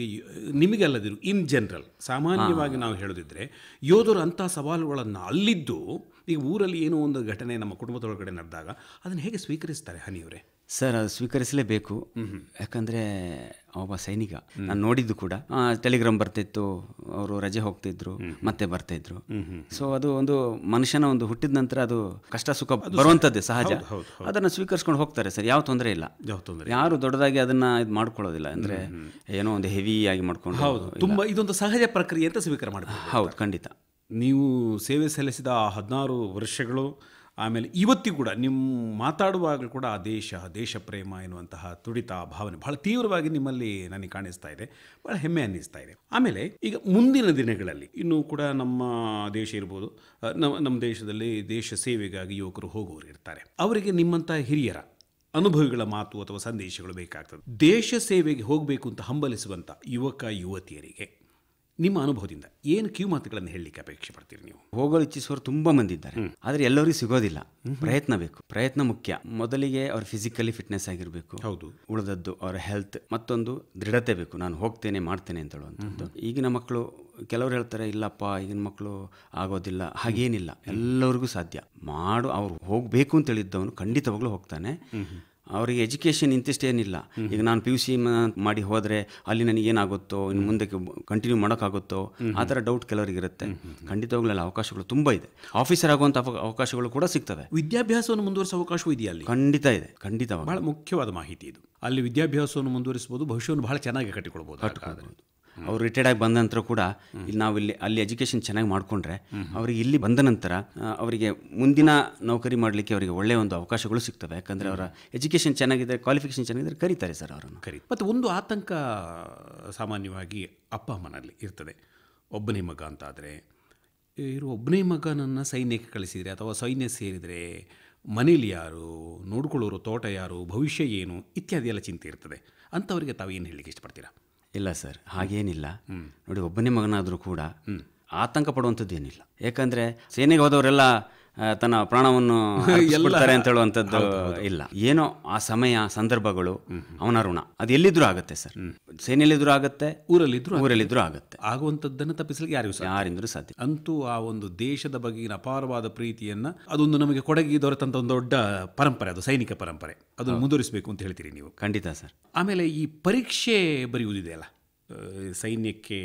ನಿಮಗೆ ಅಲ್ಲದಿರು ಇನ್ ಜನರಲ್ ಸಾಮಾನ್ಯವಾಗಿ ನಾವು ಹೇಳೋದಿದ್ರೆ ಯೋಧರು ಅಂಥ ಸವಾಲುಗಳನ್ನು ಅಲ್ಲಿದ್ದು ಈಗ ಊರಲ್ಲಿ ಏನೋ ಒಂದು ಘಟನೆ ನಮ್ಮ ಕುಟುಂಬದೊಳಗಡೆ ನಡೆದಾಗ ಅದನ್ನು ಹೇಗೆ ಸ್ವೀಕರಿಸ್ತಾರೆ ಹನಿಯವರೇ ಸರ್ ಅದು ಸ್ವೀಕರಿಸಲೇಬೇಕು ಯಾಕಂದರೆ ಒಬ್ಬ ಸೈನಿಕ ನಾನು ನೋಡಿದ್ದು ಕೂಡ ಟೆಲಿಗ್ರಾಮ್ ಬರ್ತಿತ್ತು ಅವರು ರಜೆ ಹೋಗ್ತಿದ್ರು ಮತ್ತೆ ಬರ್ತಾಯಿದ್ರು ಸೊ ಅದು ಒಂದು ಮನುಷ್ಯನ ಒಂದು ಹುಟ್ಟಿದ ನಂತರ ಅದು ಕಷ್ಟ ಸುಖ ಬರುವಂಥದ್ದೇ ಸಹಜ ಅದನ್ನು ಸ್ವೀಕರಿಸ್ಕೊಂಡು ಹೋಗ್ತಾರೆ ಸರ್ ಯಾವ ತೊಂದರೆ ಇಲ್ಲ ಯಾರು ದೊಡ್ಡದಾಗಿ ಅದನ್ನು ಇದು ಮಾಡ್ಕೊಳ್ಳೋದಿಲ್ಲ ಅಂದರೆ ಏನೋ ಒಂದು ಹೆವಿ ಆಗಿ ಮಾಡ್ಕೊಂಡು ಹೌದು ತುಂಬ ಇದೊಂದು ಸಹಜ ಪ್ರಕ್ರಿಯೆ ಅಂತ ಸ್ವೀಕಾರ ಮಾಡಿ ಹೌದು ಖಂಡಿತ ನೀವು ಸೇವೆ ಸಲ್ಲಿಸಿದ ಹದಿನಾರು ವರ್ಷಗಳು ಆಮೇಲೆ ಇವತ್ತಿಗೂ ಕೂಡ ನಿಮ್ಮ ಮಾತಾಡುವಾಗಲೂ ಕೂಡ ಆ ದೇಶ ದೇಶ ಪ್ರೇಮ ಎನ್ನುವಂತಹ ತುಡಿತ ಭಾವನೆ ಬಹಳ ತೀವ್ರವಾಗಿ ನಿಮ್ಮಲ್ಲಿ ನನಗೆ ಕಾಣಿಸ್ತಾ ಇದೆ ಬಹಳ ಹೆಮ್ಮೆ ಅನ್ನಿಸ್ತಾ ಇದೆ ಆಮೇಲೆ ಈಗ ಮುಂದಿನ ದಿನಗಳಲ್ಲಿ ಇನ್ನೂ ಕೂಡ ನಮ್ಮ ದೇಶ ಇರ್ಬೋದು ನಮ್ಮ ನಮ್ಮ ದೇಶದಲ್ಲಿ ದೇಶ ಸೇವೆಗಾಗಿ ಯುವಕರು ಹೋಗುವವರು ಇರ್ತಾರೆ ಅವರಿಗೆ ನಿಮ್ಮಂಥ ಹಿರಿಯರ ಅನುಭವಿಗಳ ಮಾತು ಅಥವಾ ಸಂದೇಶಗಳು ಬೇಕಾಗ್ತದೆ ದೇಶ ಸೇವೆಗೆ ಹೋಗಬೇಕು ಅಂತ ಹಂಬಲಿಸುವಂಥ ಯುವಕ ಯುವತಿಯರಿಗೆ ನಿಮ್ಮ ಅನುಭವದಿಂದ ಏನು ಕ್ಯೂ ಮಾತುಗಳನ್ನು ಹೇಳಲಿಕ್ಕೆ ಅಪೇಕ್ಷೆ ಪಡ್ತೀರಿ ನೀವು ಹೋಗಲು ಇಚ್ಛಿಸುವವರು ತುಂಬ ಮಂದಿ ಇದ್ದಾರೆ ಆದರೆ ಎಲ್ಲರಿಗೂ ಸಿಗೋದಿಲ್ಲ ಪ್ರಯತ್ನ ಬೇಕು ಪ್ರಯತ್ನ ಮುಖ್ಯ ಮೊದಲಿಗೆ ಅವ್ರ ಫಿಸಿಕಲಿ ಫಿಟ್ನೆಸ್ ಆಗಿರಬೇಕು ಹೌದು ಉಳಿದದ್ದು ಅವರ ಹೆಲ್ತ್ ಮತ್ತೊಂದು ದೃಢತೆ ಬೇಕು ನಾನು ಹೋಗ್ತೇನೆ ಮಾಡ್ತೇನೆ ಅಂತ ಹೇಳುವಂಥದ್ದು ಈಗಿನ ಮಕ್ಕಳು ಕೆಲವರು ಹೇಳ್ತಾರೆ ಇಲ್ಲಪ್ಪ ಈಗಿನ ಮಕ್ಕಳು ಆಗೋದಿಲ್ಲ ಹಾಗೇನಿಲ್ಲ ಎಲ್ಲರಿಗೂ ಸಾಧ್ಯ ಮಾಡು ಅವ್ರು ಹೋಗಬೇಕು ಅಂತ ಹೇಳಿದ್ದವನು ಖಂಡಿತವಾಗ್ಲೂ ಹೋಗ್ತಾನೆ ಅವರಿಗೆ ಎಜುಕೇಷನ್ ಇಂತಿಷ್ಟೇನಿಲ್ಲ ಈಗ ನಾನು ಪಿ ಯು ಸಿ ಮಾಡಿ ಹೋದರೆ ಅಲ್ಲಿ ನನಗೆ ಏನಾಗುತ್ತೋ ಇನ್ನು ಮುಂದಕ್ಕೆ ಕಂಟಿನ್ಯೂ ಮಾಡೋಕ್ಕಾಗುತ್ತೋ ಆ ಥರ ಡೌಟ್ ಕೆಲವರಿಗಿರುತ್ತೆ ಖಂಡಿತವಾಗ್ಲಲ್ಲಿ ಅವಕಾಶಗಳು ತುಂಬ ಇದೆ ಆಫೀಸರ್ ಆಗುವಂಥ ಅವಕಾಶಗಳು ಕೂಡ ಸಿಗ್ತವೆ ವಿದ್ಯಾಭ್ಯಾಸವನ್ನು ಮುಂದುವರಿಸುವ ಅವಕಾಶವೂ ಅಲ್ಲಿ ಖಂಡಿತ ಇದೆ ಖಂಡಿತವಾಗಿ ಬಹಳ ಮುಖ್ಯವಾದ ಮಾಹಿತಿ ಇದು ಅಲ್ಲಿ ವಿದ್ಯಾಭ್ಯಾಸವನ್ನು ಮುಂದುವರಿಸಬಹುದು ಭವಿಷ್ಯವನ್ನು ಬಹಳ ಚೆನ್ನಾಗಿ ಕಟ್ಟಿಕೊಳ್ಬಹುದು ಅವ್ರು ರಿಟೈರ್ಡ್ ಆಗಿ ಬಂದ ನಂತರ ಕೂಡ ಇಲ್ಲಿ ನಾವು ಇಲ್ಲಿ ಅಲ್ಲಿ ಎಜುಕೇಷನ್ ಚೆನ್ನಾಗಿ ಮಾಡಿಕೊಂಡ್ರೆ ಅವ್ರಿಗೆ ಇಲ್ಲಿ ಬಂದ ನಂತರ ಅವರಿಗೆ ಮುಂದಿನ ನೌಕರಿ ಮಾಡಲಿಕ್ಕೆ ಅವರಿಗೆ ಒಳ್ಳೆಯ ಒಂದು ಅವಕಾಶಗಳು ಸಿಗ್ತವೆ ಯಾಕಂದರೆ ಅವರ ಎಜುಕೇಷನ್ ಚೆನ್ನಾಗಿದೆ ಕ್ವಾಲಿಫಿಕೇಷನ್ ಚೆನ್ನಾಗಿದ್ದರೆ ಕರೀತಾರೆ ಸರ್ ಅವರನ್ನು ಕರಿ ಮತ್ತು ಒಂದು ಆತಂಕ ಸಾಮಾನ್ಯವಾಗಿ ಅಪ್ಪ ಅಮ್ಮನಲ್ಲಿ ಇರ್ತದೆ ಒಬ್ಬನೇ ಮಗ ಅಂತ ಆದರೆ ಇರೋ ಒಬ್ಬನೇ ಮಗನನ್ನು ಸೈನ್ಯಕ್ಕೆ ಕಳಿಸಿದರೆ ಅಥವಾ ಸೈನ್ಯ ಸೇರಿದರೆ ಮನೇಲಿ ಯಾರು ನೋಡ್ಕೊಳ್ಳೋರು ತೋಟ ಯಾರು ಭವಿಷ್ಯ ಏನು ಇತ್ಯಾದಿ ಎಲ್ಲ ಚಿಂತೆ ಇರ್ತದೆ ಅಂಥವರಿಗೆ ತಾವೇನು ಹೇಳಲಿಕ್ಕೆ ಇಷ್ಟಪಡ್ತೀರಾ ಇಲ್ಲ ಸರ್ ಹಾಗೇನಿಲ್ಲ ನೋಡಿ ಒಬ್ಬನೇ ಮಗನಾದರೂ ಕೂಡ ಆತಂಕ ಪಡುವಂಥದ್ದು ಏನಿಲ್ಲ ಯಾಕಂದರೆ ಸೇನೆಗೆ ಹೋದವರೆಲ್ಲ ತನ್ನ ಪ್ರಾಣವನ್ನು ಎಲ್ಲಾರೆ ಅಂತ ಹೇಳುವಂಥದ್ದು ಇಲ್ಲ ಏನೋ ಆ ಸಮಯ ಸಂದರ್ಭಗಳು ಅವನ ಋಣ ಅದು ಎಲ್ಲಿದ್ರೂ ಆಗುತ್ತೆ ಸರ್ ಸೇನೆಯಲ್ಲಿದ್ರೂ ಆಗುತ್ತೆ ಊರಲ್ಲಿದ್ರೂ ಊರಲ್ಲಿದ್ರೂ ಆಗುತ್ತೆ ಆಗುವಂಥದ್ದನ್ನು ತಪ್ಪಿಸಲಿಕ್ಕೆ ಯಾರಿಗೂ ಯಾರಿಂದ್ರೂ ಸಾಧ್ಯ ಅಂತೂ ಆ ಒಂದು ದೇಶದ ಬಗೆಗಿನ ಅಪಾರವಾದ ಪ್ರೀತಿಯನ್ನ ಅದೊಂದು ನಮಗೆ ಕೊಡಗಿ ದೊರೆತಂತ ಒಂದು ದೊಡ್ಡ ಪರಂಪರೆ ಅದು ಸೈನಿಕ ಪರಂಪರೆ ಅದನ್ನು ಮುಂದುವರಿಸಬೇಕು ಅಂತ ಹೇಳ್ತೀರಿ ನೀವು ಖಂಡಿತ ಸರ್ ಆಮೇಲೆ ಈ ಪರೀಕ್ಷೆ ಅಲ್ಲ ಸೈನ್ಯಕ್ಕೆ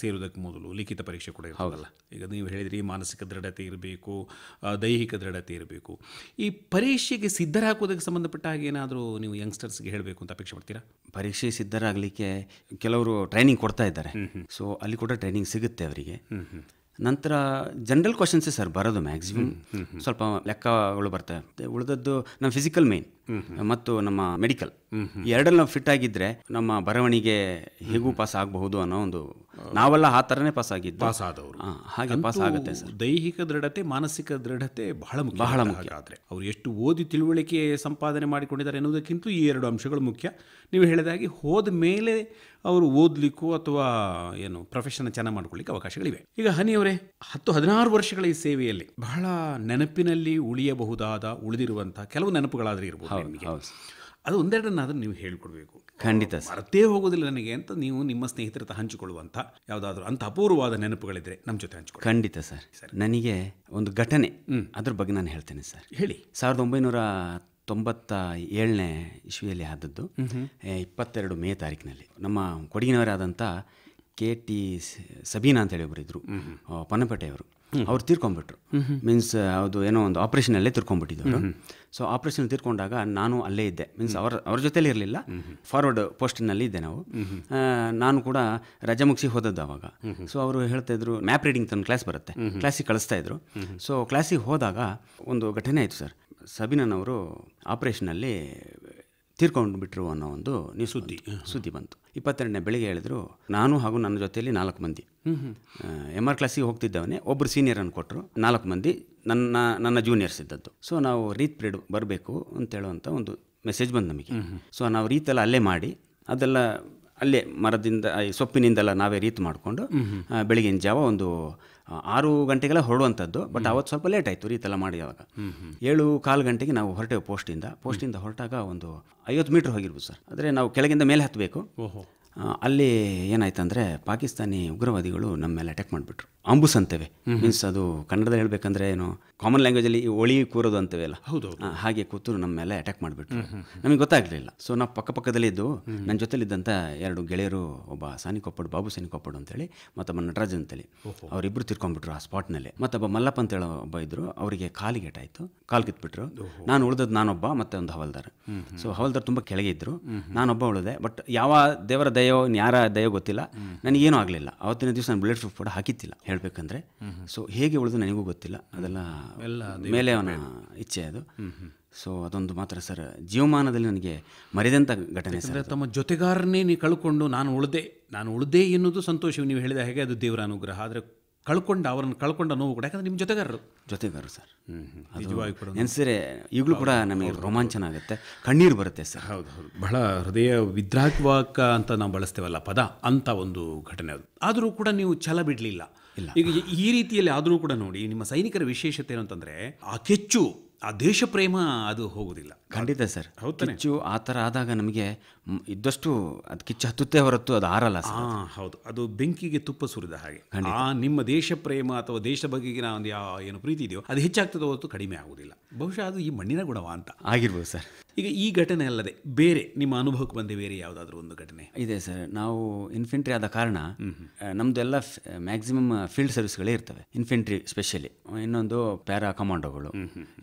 ಸೇರೋದಕ್ಕೆ ಮೊದಲು ಲಿಖಿತ ಪರೀಕ್ಷೆ ಕೂಡ ಇರ್ತದಲ್ಲ ಈಗ ನೀವು ಹೇಳಿದ್ರಿ ಮಾನಸಿಕ ದೃಢತೆ ಇರಬೇಕು ದೈಹಿಕ ದೃಢತೆ ಇರಬೇಕು ಈ ಪರೀಕ್ಷೆಗೆ ಸಿದ್ಧರಾಗೋದಕ್ಕೆ ಸಂಬಂಧಪಟ್ಟ ಹಾಗೆ ಏನಾದರೂ ನೀವು ಯಂಗ್ಸ್ಟರ್ಸ್ಗೆ ಹೇಳಬೇಕು ಅಂತ ಅಪೇಕ್ಷೆ ಮಾಡ್ತೀರಾ ಪರೀಕ್ಷೆ ಸಿದ್ಧರಾಗಲಿಕ್ಕೆ ಕೆಲವರು ಟ್ರೈನಿಂಗ್ ಕೊಡ್ತಾ ಇದ್ದಾರೆ ಸೊ ಅಲ್ಲಿ ಕೂಡ ಟ್ರೈನಿಂಗ್ ಸಿಗುತ್ತೆ ಅವರಿಗೆ ನಂತರ ಜನರಲ್ ಕ್ವಶನ್ಸೇ ಸರ್ ಬರೋದು ಮ್ಯಾಕ್ಸಿಮಮ್ ಸ್ವಲ್ಪ ಲೆಕ್ಕಗಳು ಬರ್ತವೆ ಉಳಿದದ್ದು ನಮ್ಮ ಫಿಸಿಕಲ್ ಮೇನ್ ಮತ್ತು ನಮ್ಮ ಮೆಡಿಕಲ್ ಎರಡಲ್ಲಿ ಫಿಟ್ ಆಗಿದ್ರೆ ನಮ್ಮ ಬರವಣಿಗೆ ಹೇಗೂ ಪಾಸ್ ಆಗಬಹುದು ಅನ್ನೋ ಒಂದು ನಾವೆಲ್ಲ ಆ ತರನೇ ಪಾಸ್ ಆಗಿದ್ದು ಪಾಸ್ ಆದವರು ಹಾಗೆ ಪಾಸ್ ಆಗುತ್ತೆ ಸರ್ ದೈಹಿಕ ದೃಢತೆ ಮಾನಸಿಕ ದೃಢತೆ ಬಹಳ ಮುಖ್ಯ ಬಹಳ ಮುಖ್ಯ ಆದರೆ ಅವರು ಎಷ್ಟು ಓದಿ ತಿಳುವಳಿಕೆ ಸಂಪಾದನೆ ಮಾಡಿಕೊಂಡಿದ್ದಾರೆ ಎನ್ನುವುದಕ್ಕಿಂತ ಈ ಎರಡು ಅಂಶಗಳು ಮುಖ್ಯ ನೀವು ಹೇಳಿದಾಗಿ ಹೋದ ಮೇಲೆ ಅವರು ಓದಲಿಕ್ಕೂ ಅಥವಾ ಏನು ಪ್ರೊಫೆಷನ್ ಚೆನ್ನಾಗಿ ಮಾಡ್ಕೊಳ್ಳಿಕ್ಕೆ ಅವಕಾಶಗಳಿವೆ ಈಗ ಹನಿಯವರೇ ಹತ್ತು ಹದಿನಾರು ವರ್ಷಗಳ ಈ ಸೇವೆಯಲ್ಲಿ ಬಹಳ ನೆನಪಿನಲ್ಲಿ ಉಳಿಯಬಹುದಾದ ಉಳಿದಿರುವಂತಹ ಕೆಲವು ನೆನಪುಗಳಾದ್ರೆ ಇರಬಹುದು ನಿಮಗೆ ಅದು ಒಂದೆರಡನ್ನಾದರೂ ಅದನ್ನು ನೀವು ಹೇಳ್ಕೊಡ್ಬೇಕು ಖಂಡಿತ ಮರೆತೇ ಹೋಗೋದಿಲ್ಲ ನನಗೆ ಅಂತ ನೀವು ನಿಮ್ಮ ಸ್ನೇಹಿತರ ಹತ್ರ ಹಂಚಿಕೊಳ್ಳುವಂಥ ಯಾವುದಾದ್ರೂ ಅಂತ ಅಪೂರ್ವವಾದ ನೆನಪುಗಳಿದ್ರೆ ನಮ್ಮ ಜೊತೆ ಹಂಚಿಕೊಳ್ಳಿ ಖಂಡಿತ ಸರ್ ನನಗೆ ಒಂದು ಘಟನೆ ಅದ್ರ ಬಗ್ಗೆ ನಾನು ಹೇಳ್ತೇನೆ ಸರ್ ಹೇಳಿ ಸಾವಿರದ ಒಂಬೈನೂರ ತೊಂಬತ್ತ ಏಳನೇ ಇಸ್ವಿಯಲ್ಲಿ ಆದದ್ದು ಇಪ್ಪತ್ತೆರಡು ಮೇ ತಾರೀಕಿನಲ್ಲಿ ನಮ್ಮ ಕೊಡಗಿನವರಾದಂಥ ಕೆ ಟಿ ಸಬೀನಾ ಅಂತೇಳಿ ಒಬ್ಬರಿದ್ದರು ಪನಪೇಟೆಯವರು ಅವ್ರು ತೀರ್ಕೊಂಡ್ಬಿಟ್ರು ಮೀನ್ಸ್ ಅದು ಏನೋ ಒಂದು ಆಪ್ರೇಷನಲ್ಲೇ ತಿರ್ಕೊಂಡ್ಬಿಟ್ಟಿದ್ದವರು ಸೊ ಆಪ್ರೇಷನ್ ತೀರ್ಕೊಂಡಾಗ ನಾನು ಅಲ್ಲೇ ಇದ್ದೆ ಮೀನ್ಸ್ ಅವ್ರ ಅವ್ರ ಜೊತೆಲಿ ಇರಲಿಲ್ಲ ಫಾರ್ವರ್ಡ್ ಪೋಸ್ಟಿನಲ್ಲಿ ಇದ್ದೆ ನಾವು ನಾನು ಕೂಡ ರಜೆ ಮುಗಿಸಿ ಹೋದದ್ದು ಅವಾಗ ಸೊ ಅವರು ಹೇಳ್ತಾ ಇದ್ರು ಮ್ಯಾಪ್ ರೀಡಿಂಗ್ ತಂದು ಕ್ಲಾಸ್ ಬರುತ್ತೆ ಕ್ಲಾಸಿಗೆ ಕಳಿಸ್ತಾ ಇದ್ರು ಸೊ ಕ್ಲಾಸಿಗೆ ಹೋದಾಗ ಒಂದು ಘಟನೆ ಆಯಿತು ಸರ್ ಸಬಿನನ್ ಅವರು ಆಪ್ರೇಷನಲ್ಲಿ ತೀರ್ಕೊಂಡು ಬಿಟ್ರು ಅನ್ನೋ ಒಂದು ನೀವು ಸುದ್ದಿ ಸುದ್ದಿ ಬಂತು ಇಪ್ಪತ್ತೆರಡನೇ ಬೆಳಿಗ್ಗೆ ಹೇಳಿದ್ರು ನಾನು ಹಾಗೂ ನನ್ನ ಜೊತೆಯಲ್ಲಿ ನಾಲ್ಕು ಮಂದಿ ಎಮ್ ಆರ್ ಕ್ಲಾಸಿಗೆ ಹೋಗ್ತಿದ್ದವನೇ ಒಬ್ಬರು ಸೀನಿಯರನ್ನು ಕೊಟ್ಟರು ನಾಲ್ಕು ಮಂದಿ ನನ್ನ ನನ್ನ ಜೂನಿಯರ್ಸ್ ಇದ್ದದ್ದು ಸೊ ನಾವು ರೀತ್ ಪ್ರೀಡ್ ಬರಬೇಕು ಅಂತ ಹೇಳುವಂಥ ಒಂದು ಮೆಸೇಜ್ ಬಂದು ನಮಗೆ ಸೊ ನಾವು ರೀತೆಲ್ಲ ಅಲ್ಲೇ ಮಾಡಿ ಅದೆಲ್ಲ ಅಲ್ಲೇ ಮರದಿಂದ ಸೊಪ್ಪಿನಿಂದೆಲ್ಲ ನಾವೇ ರೀತಿ ಮಾಡಿಕೊಂಡು ಬೆಳಗಿನ ಜಾವ ಒಂದು ಆರು ಗಂಟೆಗೆಲ್ಲ ಹೊರಡುವಂಥದ್ದು ಬಟ್ ಅವತ್ತು ಸ್ವಲ್ಪ ಲೇಟ್ ಆಯಿತು ರೀತೆಲ್ಲ ಮಾಡಿದಾಗ ಏಳು ಕಾಲು ಗಂಟೆಗೆ ನಾವು ಹೊರಟೆವು ಪೋಸ್ಟಿಂದ ಪೋಸ್ಟಿಂದ ಹೊರಟಾಗ ಒಂದು ಐವತ್ತು ಮೀಟ್ರ್ ಹೋಗಿರ್ಬೋದು ಸರ್ ಆದರೆ ನಾವು ಕೆಳಗಿಂದ ಮೇಲೆ ಹತ್ತಬೇಕು ಅಲ್ಲಿ ಏನಾಯ್ತು ಅಂದರೆ ಪಾಕಿಸ್ತಾನಿ ಉಗ್ರವಾದಿಗಳು ನಮ್ಮ ಮೇಲೆ ಅಟ್ಯಾಕ್ ಮಾಡಿಬಿಟ್ರು ಅಂಬುಸ್ ಅಂತೇವೆ ಮೀನ್ಸ್ ಅದು ಕನ್ನಡದಲ್ಲಿ ಹೇಳ್ಬೇಕಂದ್ರೆ ಏನು ಕಾಮನ್ ಲ್ಯಾಂಗ್ವೇಜಲ್ಲಿ ಒಳಿ ಕೂರೋದು ಅಂತೇವೆ ಅಲ್ಲ ಹೌದು ಹಾಗೆ ಕೂತು ನಮ್ಮ ಮೇಲೆ ಅಟ್ಯಾಕ್ ಮಾಡಿಬಿಟ್ರು ನಮಗೆ ಗೊತ್ತಾಗ್ಲಿಲ್ಲ ಸೊ ನಾವು ಪಕ್ಕಪಕ್ಕದಲ್ಲಿ ಇದ್ದು ನನ್ನ ಜೊತೆಲಿದ್ದಂಥ ಎರಡು ಗೆಳೆಯರು ಒಬ್ಬ ಸಾನಿಕೊಪ್ಪಡು ಬಾಬು ಅಂತ ಅಂತೇಳಿ ಮತ್ತೊಬ್ಬ ನಟರಾಜ್ ಅಂತೇಳಿ ಅವರಿಬ್ಬರು ತಿರ್ಕೊಂಡ್ಬಿಟ್ರು ಆ ಸ್ಪಾಟ್ನಲ್ಲಿ ಮತ್ತೊಬ್ಬ ಮಲ್ಲಪ್ಪ ಅಂತೇಳಿ ಒಬ್ಬ ಇದ್ರು ಅವರಿಗೆ ಆಯ್ತು ಕಾಲು ಕಿತ್ಬಿಟ್ರು ನಾನು ಉಳಿದದ್ದು ನಾನೊಬ್ಬ ಮತ್ತೆ ಒಂದು ಹವಲ್ದಾರ್ ಸೊ ಹವಲ್ದಾರ್ ತುಂಬ ಕೆಳಗೆ ಇದ್ರು ನಾನೊಬ್ಬ ಉಳಿದೆ ಬಟ್ ಯಾವ ದೇವರ ದಯೋ ಯಾರ ದಯೋ ಗೊತ್ತಿಲ್ಲ ನನಗೇನೂ ಆಗಲಿಲ್ಲ ಅವತ್ತಿನ ದಿವಸ ನಾನು ಬುಲೆಟ್ ಪ್ರೂಫ್ ಕೂಡ ಹಾಕಿತ್ತಿಲ್ಲ ಹೇಳಬೇಕಂದ್ರೆ ಸೊ ಹೇಗೆ ಉಳಿದು ನನಗೂ ಗೊತ್ತಿಲ್ಲ ಅದೆಲ್ಲ ಎಲ್ಲ ಮೇಲೆ ಅವನ ಇಚ್ಛೆ ಅದು ಸೊ ಅದೊಂದು ಮಾತ್ರ ಸರ್ ಜೀವಮಾನದಲ್ಲಿ ನನಗೆ ಮರೆದಂಥ ಘಟನೆ ಸರ್ ತಮ್ಮ ಜೊತೆಗಾರನೇ ನೀವು ಕಳ್ಕೊಂಡು ನಾನು ಉಳಿದೆ ನಾನು ಉಳಿದೆ ಎನ್ನುವುದು ಸಂತೋಷ ನೀವು ಹೇಳಿದ ಹಾಗೆ ಅದು ದೇವರ ಅನುಗ್ರಹ ಆದರೆ ಕಳ್ಕೊಂಡ ಅವರನ್ನು ಕಳ್ಕೊಂಡ ನೋವು ಕೂಡ ಯಾಕಂದ್ರೆ ನಿಮ್ಮ ಜೊತೆಗಾರರು ಜೊತೆಗಾರರು ಸರ್ ನಿಜವಾಗಿ ಕೂಡ ನೆನೆಸಿದ್ರೆ ಈಗಲೂ ಕೂಡ ನಮಗೆ ರೋಮಾಂಚನ ಆಗುತ್ತೆ ಕಣ್ಣೀರು ಬರುತ್ತೆ ಸರ್ ಹೌದು ಹೌದು ಬಹಳ ಹೃದಯ ವಿದ್ರಾಕ್ವಾಕ ಅಂತ ನಾವು ಬಳಸ್ತೇವಲ್ಲ ಪದ ಅಂತ ಒಂದು ಘಟನೆ ಅದು ಆದರೂ ಕೂಡ ನೀವು ಛಲ ಬಿಡಲಿಲ್ಲ ಇಲ್ಲ ಈಗ ಈ ರೀತಿಯಲ್ಲಿ ಆದರೂ ಕೂಡ ನೋಡಿ ನಿಮ್ಮ ಸೈನಿಕರ ವಿಶೇಷತೆ ಏನು ಅಂತಂದರೆ ಆ ಕೆಚ್ಚು ಆ ದೇಶ ಪ್ರೇಮ ಅದು ಹೋಗೋದಿಲ್ಲ ಖಂಡಿತ ಸರ್ ಕಿಚ್ಚು ಆ ಥರ ಆದಾಗ ನಮಗೆ ಇದ್ದಷ್ಟು ಅದು ಕಿಚ್ಚು ಹತ್ತುತ್ತೆ ಹೊರತು ಅದು ಆರಲ್ಲ ಹಾಂ ಹೌದು ಅದು ಬೆಂಕಿಗೆ ತುಪ್ಪ ಸುರಿದ ಹಾಗೆ ಆ ನಿಮ್ಮ ದೇಶ ಪ್ರೇಮ ಅಥವಾ ದೇಶ ಬಗೆಗಿನ ಒಂದು ಯಾವ ಏನು ಪ್ರೀತಿ ಇದೆಯೋ ಅದು ಹೆಚ್ಚಾಗ್ತದೆ ಹೊರತು ಕಡಿಮೆ ಆಗೋದಿಲ್ಲ ಬಹುಶಃ ಅದು ಈ ಮಣ್ಣಿನ ಗುಣವ ಅಂತ ಆಗಿರ್ಬೋದು ಸರ್ ಈಗ ಈ ಘಟನೆ ಅಲ್ಲದೆ ಬೇರೆ ನಿಮ್ಮ ಅನುಭವಕ್ಕೆ ಬಂದ ಬೇರೆ ಯಾವುದಾದ್ರೂ ಒಂದು ಘಟನೆ ಇದೆ ಸರ್ ನಾವು ಇನ್ಫೆಂಟ್ರಿ ಆದ ಕಾರಣ ನಮ್ದೆಲ್ಲ ಮ್ಯಾಕ್ಸಿಮಮ್ ಫೀಲ್ಡ್ ಸರ್ವಿಸ್ಗಳೇ ಇರ್ತವೆ ಇನ್ಫೆಂಟ್ರಿ ಸ್ಪೆಷಲಿ ಇನ್ನೊಂದು ಪ್ಯಾರಾ ಕಮಾಂಡೋಗಳು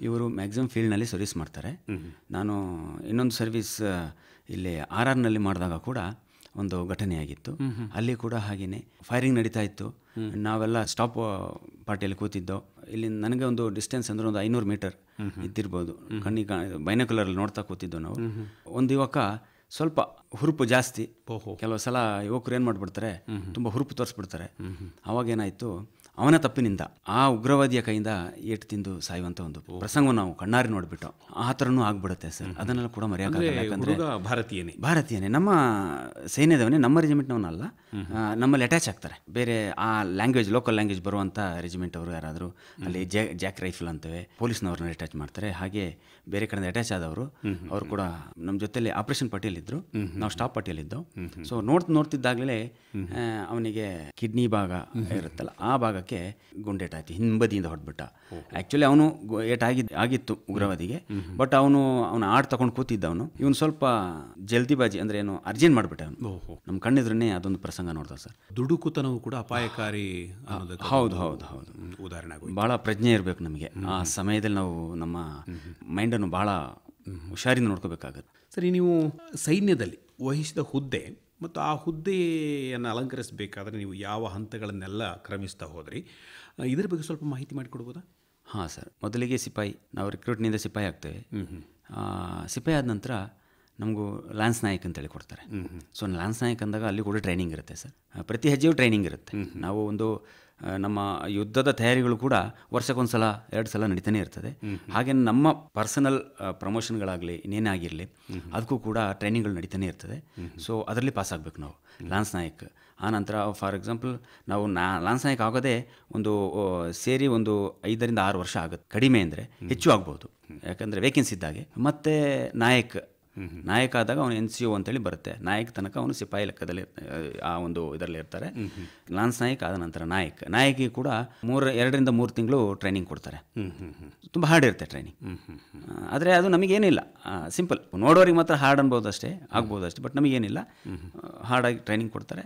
ಇವರು ಮ್ಯಾಕ್ಸಿಮಮ್ ಫೀಲ್ಡ್ನಲ್ಲಿ ಸರ್ವಿಸ್ ಮಾಡ್ತಾರೆ ನಾನು ಇನ್ನೊಂದು ಸರ್ವಿಸ್ ಇಲ್ಲಿ ಆರ್ ಆರ್ನಲ್ಲಿ ಮಾಡಿದಾಗ ಕೂಡ ಒಂದು ಘಟನೆ ಆಗಿತ್ತು ಅಲ್ಲಿ ಕೂಡ ಹಾಗೆಯೇ ಫೈರಿಂಗ್ ನಡೀತಾ ಇತ್ತು ನಾವೆಲ್ಲ ಸ್ಟಾಪ್ ಪಾರ್ಟಿಯಲ್ಲಿ ಕೂತಿದ್ದೋ ಇಲ್ಲಿ ನನಗೆ ಒಂದು ಡಿಸ್ಟೆನ್ಸ್ ಅಂದ್ರೆ ಒಂದು ಐನೂರು ಮೀಟರ್ ಇದ್ದಿರ್ಬೋದು ಕಣ್ಣಿಗೆ ಅಲ್ಲಿ ನೋಡ್ತಾ ಕೂತಿದ್ದೋ ನಾವು ಒಂದು ಯುವಕ ಸ್ವಲ್ಪ ಹುರುಪು ಜಾಸ್ತಿ ಕೆಲವು ಸಲ ಯುವಕರು ಏನು ಮಾಡ್ಬಿಡ್ತಾರೆ ತುಂಬ ಹುರುಪು ತೋರಿಸ್ಬಿಡ್ತಾರೆ ಏನಾಯ್ತು ಅವನ ತಪ್ಪಿನಿಂದ ಆ ಉಗ್ರವಾದಿಯ ಕೈಯಿಂದ ಏಟು ತಿಂದು ಸಾಯುವಂತ ಒಂದು ಪ್ರಸಂಗವನ್ನು ನಾವು ಕಣ್ಣಾರಿ ನೋಡ್ಬಿಟ್ಟು ಆ ಥರನೂ ಆಗ್ಬಿಡುತ್ತೆ ಸರ್ ಅದನ್ನೆಲ್ಲ ಕೂಡ ಮರೆಯೋಕ್ಕಾಗಲ್ಲ ಯಾಕಂದ್ರೆ ಭಾರತೀಯನೇ ಭಾರತೀಯನೇ ನಮ್ಮ ಸೈನ್ಯದವನೇ ನಮ್ಮ ರೆಜಿಮೆಂಟ್ನವನಲ್ಲ ನಮ್ಮಲ್ಲಿ ಅಟ್ಯಾಚ್ ಆಗ್ತಾರೆ ಬೇರೆ ಆ ಲ್ಯಾಂಗ್ವೇಜ್ ಲೋಕಲ್ ಲ್ಯಾಂಗ್ವೇಜ್ ಬರುವಂತ ರೆಜಿಮೆಂಟ್ ಅವರು ಯಾರಾದರೂ ಅಲ್ಲಿ ಜಾಕ್ ರೈಫಲ್ ಅಂತೇವೆ ಪೊಲೀಸ್ನವ್ರನ್ನ ಅಟ್ಯಾಚ್ ಮಾಡ್ತಾರೆ ಹಾಗೆ ಬೇರೆ ಕಡೆ ಅಟ್ಯಾಚ್ ಆದವರು ಅವರು ಕೂಡ ನಮ್ಮ ಜೊತೆಯಲ್ಲಿ ಆಪರೇಷನ್ ಪಟ್ಟಿಯಲ್ಲಿದ್ದರು ನಾವು ಸ್ಟಾಪ್ ಪಟ್ಟಿಯಲ್ಲಿದ್ದೋ ಸೊ ನೋಡ್ತಾ ನೋಡ್ತಿದ್ದಾಗಲೇ ಅವನಿಗೆ ಕಿಡ್ನಿ ಭಾಗ ಇರುತ್ತಲ್ಲ ಆ ಭಾಗಕ್ಕೆ ಗುಂಡೇಟಾಯ್ತು ಹಿಂಬದಿಯಿಂದ ಹೊಡೆದ್ಬಿಟ್ಟ ಆ್ಯಕ್ಚುಲಿ ಅವನು ಏಟ್ ಆಗಿತ್ತು ಉಗ್ರವಾದಿಗೆ ಬಟ್ ಅವನು ಅವನು ಆಡ್ ತಗೊಂಡು ಅವನು ಇವನು ಸ್ವಲ್ಪ ಜಲ್ದಿ ಬಾಜಿ ಅಂದ್ರೆ ಏನು ಅರ್ಜೆಂಟ್ ಮಾಡಿಬಿಟ್ಟೆ ಅವನು ನಮ್ಮ ಕಣ್ಣಿದ್ರನ್ನೇ ಅದೊಂದು ಪ್ರಸಂಗ ನೋಡ್ದ ಸರ್ ದುಡುಕುತನವು ಕೂಡ ಅಪಾಯಕಾರಿ ಹೌದು ಹೌದು ಹೌದು ಉದಾಹರಣೆ ಬಹಳ ಪ್ರಜ್ಞೆ ಇರಬೇಕು ನಮಗೆ ಆ ಸಮಯದಲ್ಲಿ ನಾವು ನಮ್ಮ ಮೈಂಡ್ ಕಮಾಂಡನ್ನು ಭಾಳ ಹುಷಾರಿಂದ ನೋಡ್ಕೋಬೇಕಾಗತ್ತೆ ಸರಿ ನೀವು ಸೈನ್ಯದಲ್ಲಿ ವಹಿಸಿದ ಹುದ್ದೆ ಮತ್ತು ಆ ಹುದ್ದೆಯನ್ನು ಅಲಂಕರಿಸಬೇಕಾದ್ರೆ ನೀವು ಯಾವ ಹಂತಗಳನ್ನೆಲ್ಲ ಕ್ರಮಿಸ್ತಾ ಹೋದ್ರಿ ಇದರ ಬಗ್ಗೆ ಸ್ವಲ್ಪ ಮಾಹಿತಿ ಮಾಡಿಕೊಡ್ಬೋದಾ ಹಾಂ ಸರ್ ಮೊದಲಿಗೆ ಸಿಪಾಯಿ ನಾವು ರಿಕ್ರೂಟ್ನಿಂದ ಸಿಪಾಯಿ ಆಗ್ತೇವೆ ಸಿಪಾಯಿ ಆದ ನಂತರ ನಮಗೂ ಲ್ಯಾನ್ಸ್ ನಾಯಕ್ ಅಂತೇಳಿ ಕೊಡ್ತಾರೆ ಸೊ ಲಾನ್ಸ್ ನಾಯಕ್ ಅಂದಾಗ ಅಲ್ಲಿ ಕೂಡ ಟ್ರೈನಿಂಗ್ ಇರುತ್ತೆ ಸರ್ ಪ್ರತಿ ಹೆಜ್ಜೆಯೂ ಟ್ರೈನಿಂಗ್ ಇರುತ್ತೆ ನಾವು ಒಂದು ನಮ್ಮ ಯುದ್ಧದ ತಯಾರಿಗಳು ಕೂಡ ವರ್ಷಕ್ಕೊಂದು ಸಲ ಎರಡು ಸಲ ನಡೀತಾನೆ ಇರ್ತದೆ ಹಾಗೆ ನಮ್ಮ ಪರ್ಸನಲ್ ಪ್ರಮೋಷನ್ಗಳಾಗಲಿ ಇನ್ನೇನೇ ಆಗಿರಲಿ ಅದಕ್ಕೂ ಕೂಡ ಟ್ರೈನಿಂಗ್ಗಳು ನಡೀತಾನೆ ಇರ್ತದೆ ಸೊ ಅದರಲ್ಲಿ ಪಾಸ್ ಆಗಬೇಕು ನಾವು ಲಾನ್ಸ್ ನಾಯಕ್ ಆನಂತರ ಫಾರ್ ಎಕ್ಸಾಂಪಲ್ ನಾವು ನಾ ಲಾನ್ಸ್ ನಾಯಕ್ ಆಗೋದೇ ಒಂದು ಸೇರಿ ಒಂದು ಐದರಿಂದ ಆರು ವರ್ಷ ಆಗುತ್ತೆ ಕಡಿಮೆ ಅಂದರೆ ಹೆಚ್ಚು ಆಗ್ಬೋದು ಯಾಕಂದರೆ ವೇಕೆನ್ಸಿ ಇದ್ದಾಗೆ ಮತ್ತು ನಾಯಕ್ ನಾಯಕ ಆದಾಗ ಅವನು ಎನ್ ಸಿ ಒ ಅಂತೇಳಿ ಬರುತ್ತೆ ನಾಯಕ ತನಕ ಅವನು ಸಿಪಾಯಿ ಲೆಕ್ಕದಲ್ಲಿ ಆ ಒಂದು ಇದರಲ್ಲಿ ಇರ್ತಾರೆ ಲಾನ್ಸ್ ನಾಯಕ್ ಆದ ನಂತರ ನಾಯಕ್ ನಾಯಕಿ ಕೂಡ ಮೂರು ಎರಡರಿಂದ ಮೂರು ತಿಂಗಳು ಟ್ರೈನಿಂಗ್ ಕೊಡ್ತಾರೆ ತುಂಬ ಹಾರ್ಡ್ ಇರುತ್ತೆ ಟ್ರೈನಿಂಗ್ ಆದರೆ ಅದು ನಮಗೇನಿಲ್ಲ ಸಿಂಪಲ್ ನೋಡೋರಿಗೆ ಮಾತ್ರ ಹಾರ್ಡ್ ಅನ್ಬೋದು ಅಷ್ಟೇ ಆಗ್ಬೋದು ಅಷ್ಟೇ ಬಟ್ ನಮಗೇನಿಲ್ಲ ಹಾರ್ಡಾಗಿ ಟ್ರೈನಿಂಗ್ ಕೊಡ್ತಾರೆ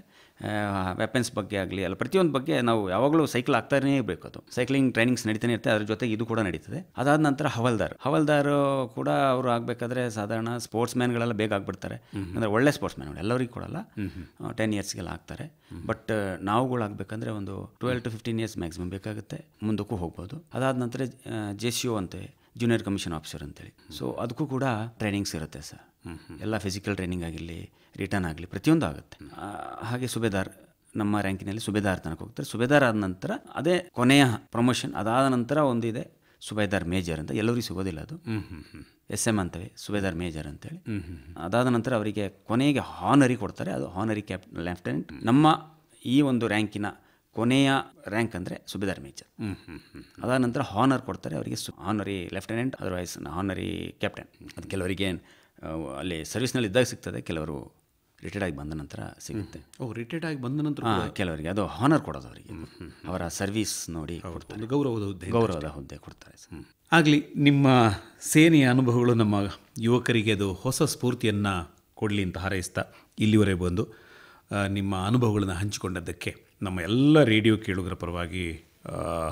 ವೆಪನ್ಸ್ ಬಗ್ಗೆ ಆಗಲಿ ಅಲ್ಲ ಪ್ರತಿಯೊಂದು ಬಗ್ಗೆ ನಾವು ಯಾವಾಗಲೂ ಸೈಕಲ್ ಆಗ್ತಾನೇ ಇರಬೇಕು ಅದು ಸೈಕ್ಲಿಂಗ್ ಟ್ರೈನಿಂಗ್ಸ್ ನಡೀತಾನೆ ಇರುತ್ತೆ ಅದ್ರ ಜೊತೆ ಇದು ಕೂಡ ನಡೀತದೆ ಅದಾದ ನಂತರ ಹವಲ್ದಾರ್ ಹವಲ್ದಾರು ಕೂಡ ಅವರು ಆಗಬೇಕಾದ್ರೆ ಸಾಧಾರಣ ಸ್ಪೋರ್ಟ್ಸ್ ಮ್ಯಾನ್ಗಳೆಲ್ಲ ಬೇಗ ಆಗಿಬಿಡ್ತಾರೆ ಅಂದರೆ ಒಳ್ಳೆ ಸ್ಪೋರ್ಟ್ಸ್ ಮ್ಯಾನ್ಗಳು ಎಲ್ಲರಿಗೂ ಕೊಡಲ್ಲ ಟೆನ್ ಇಯರ್ಸ್ಗೆಲ್ಲ ಆಗ್ತಾರೆ ಬಟ್ ಆಗಬೇಕಂದ್ರೆ ಒಂದು twelve to fifteen years maximum ಬೇಕಾಗುತ್ತೆ ಮುಂದಕ್ಕೂ ಹೋಗ್ಬೋದು ಅದಾದ ನಂತರ ಜೆ ಸಿ ಅಂತೆ ಜೂನಿಯರ್ ಕಮಿಷನ್ ಆಫೀಸರ್ ಅಂತೇಳಿ ಸೊ ಅದಕ್ಕೂ ಕೂಡ ಟ್ರೈನಿಂಗ್ಸ್ ಇರುತ್ತೆ ಸರ್ ಎಲ್ಲ ಫಿಸಿಕಲ್ ಟ್ರೈನಿಂಗ್ ಆಗಿರಲಿ ರಿಟರ್ನ್ ಆಗಲಿ ಪ್ರತಿಯೊಂದು ಆಗುತ್ತೆ ಹಾಗೆ ಸುಬೇದಾರ್ ನಮ್ಮ ರ್ಯಾಂಕಿನಲ್ಲಿ ಸುಬೇದಾರ್ ತನಕ ಹೋಗ್ತಾರೆ ಸುಬೇದಾರ್ ಆದ ನಂತರ ಅದೇ ಕೊನೆಯ ಪ್ರಮೋಷನ್ ಅದಾದ ನಂತರ ಒಂದಿದೆ ಸುಬೇದಾರ್ ಮೇಜರ್ ಅಂತ ಎಲ್ಲರಿಗೂ ಸಿಗೋದಿಲ್ಲ ಅದು ಎಸ್ ಎಮ್ ಅಂತವೆ ಸುಬೇದಾರ್ ಮೇಜರ್ ಅಂತೇಳಿ ಅದಾದ ನಂತರ ಅವರಿಗೆ ಕೊನೆಗೆ ಹಾನರಿ ಕೊಡ್ತಾರೆ ಅದು ಹಾನರಿ ಕ್ಯಾಪ್ ಲೆಫ್ಟಿನೆಂಟ್ ನಮ್ಮ ಈ ಒಂದು ರ್ಯಾಂಕಿನ ಕೊನೆಯ ರ್ಯಾಂಕ್ ಅಂದರೆ ಸುಬೇದಾರ್ ಮೇಜರ್ ಅದಾದ ನಂತರ ಹಾನರ್ ಕೊಡ್ತಾರೆ ಅವರಿಗೆ ಸು honorary lieutenant otherwise honorary captain ಅದು ಕೆಲವರಿಗೆ ಅಲ್ಲಿ ಸರ್ವಿಸ್ನಲ್ಲಿ ಇದ್ದಾಗ ಸಿಗ್ತದೆ ಕೆಲವರು ರಿಟೈರ್ಡ್ ಆಗಿ ಬಂದ ನಂತರ ಸಿಗುತ್ತೆ ಓ ರಿಟೈರ್ಡ್ ಆಗಿ ಬಂದ ನಂತರ ಕೆಲವರಿಗೆ ಅದು ಹಾನರ್ ಕೊಡೋದು ಅವರಿಗೆ ಅವರ ಸರ್ವಿಸ್ ನೋಡಿ ಕೊಡ್ತಾರೆ ಗೌರವದ ಹುದ್ದೆ ಗೌರವದ ಹುದ್ದೆ ಕೊಡ್ತಾರೆ ಆಗಲಿ ನಿಮ್ಮ ಸೇನೆಯ ಅನುಭವಗಳು ನಮ್ಮ ಯುವಕರಿಗೆ ಅದು ಹೊಸ ಸ್ಫೂರ್ತಿಯನ್ನು ಕೊಡಲಿ ಅಂತ ಹಾರೈಸ್ತಾ ಇಲ್ಲಿವರೆಗೆ ಬಂದು ನಿಮ್ಮ ಅನುಭವಗಳನ್ನು ಹಂಚಿಕೊಂಡದ್ದಕ್ಕೆ ನಮ್ಮ ಎಲ್ಲ ರೇಡಿಯೋ ಕೇಳುಗರ ಪರವಾಗಿ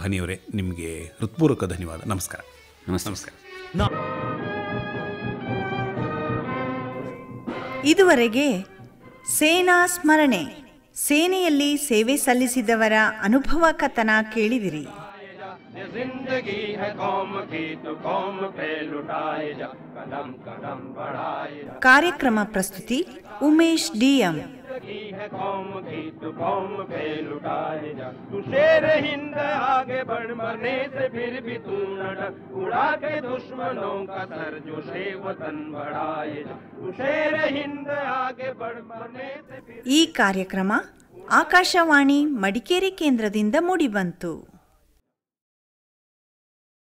ಹನಿಯವರೇ ನಿಮಗೆ ಹೃತ್ಪೂರ್ವಕ ಧನ್ಯವಾದ ನಮಸ್ಕಾರ ನಮಸ್ಕಾರ ಇದುವರೆಗೆ ಸೇನಾ ಸ್ಮರಣೆ ಸೇನೆಯಲ್ಲಿ ಸೇವೆ ಸಲ್ಲಿಸಿದವರ ಅನುಭವ ಕಥನ ಕೇಳಿದಿರಿ ಕಾರ್ಯಕ್ರಮ ಪ್ರಸ್ತುತಿ ಉಮೇಶ್ ಡಿಎಂ की है कौम की तू कौम पे लुटाए जा तू शेर हिंद आगे बढ़ मरने से फिर भी तू न डर उड़ा के दुश्मनों का सर जो शे वतन बढ़ाए जा तू शेर हिंद आगे बढ़ मरने से फिर ಈ ಕಾರ್ಯಕ್ರಮ ಆಕಾಶವಾಣಿ ಮಡಿಕೇರಿ ಕೇಂದ್ರದಿಂದ ಮೂಡಿಬಂತು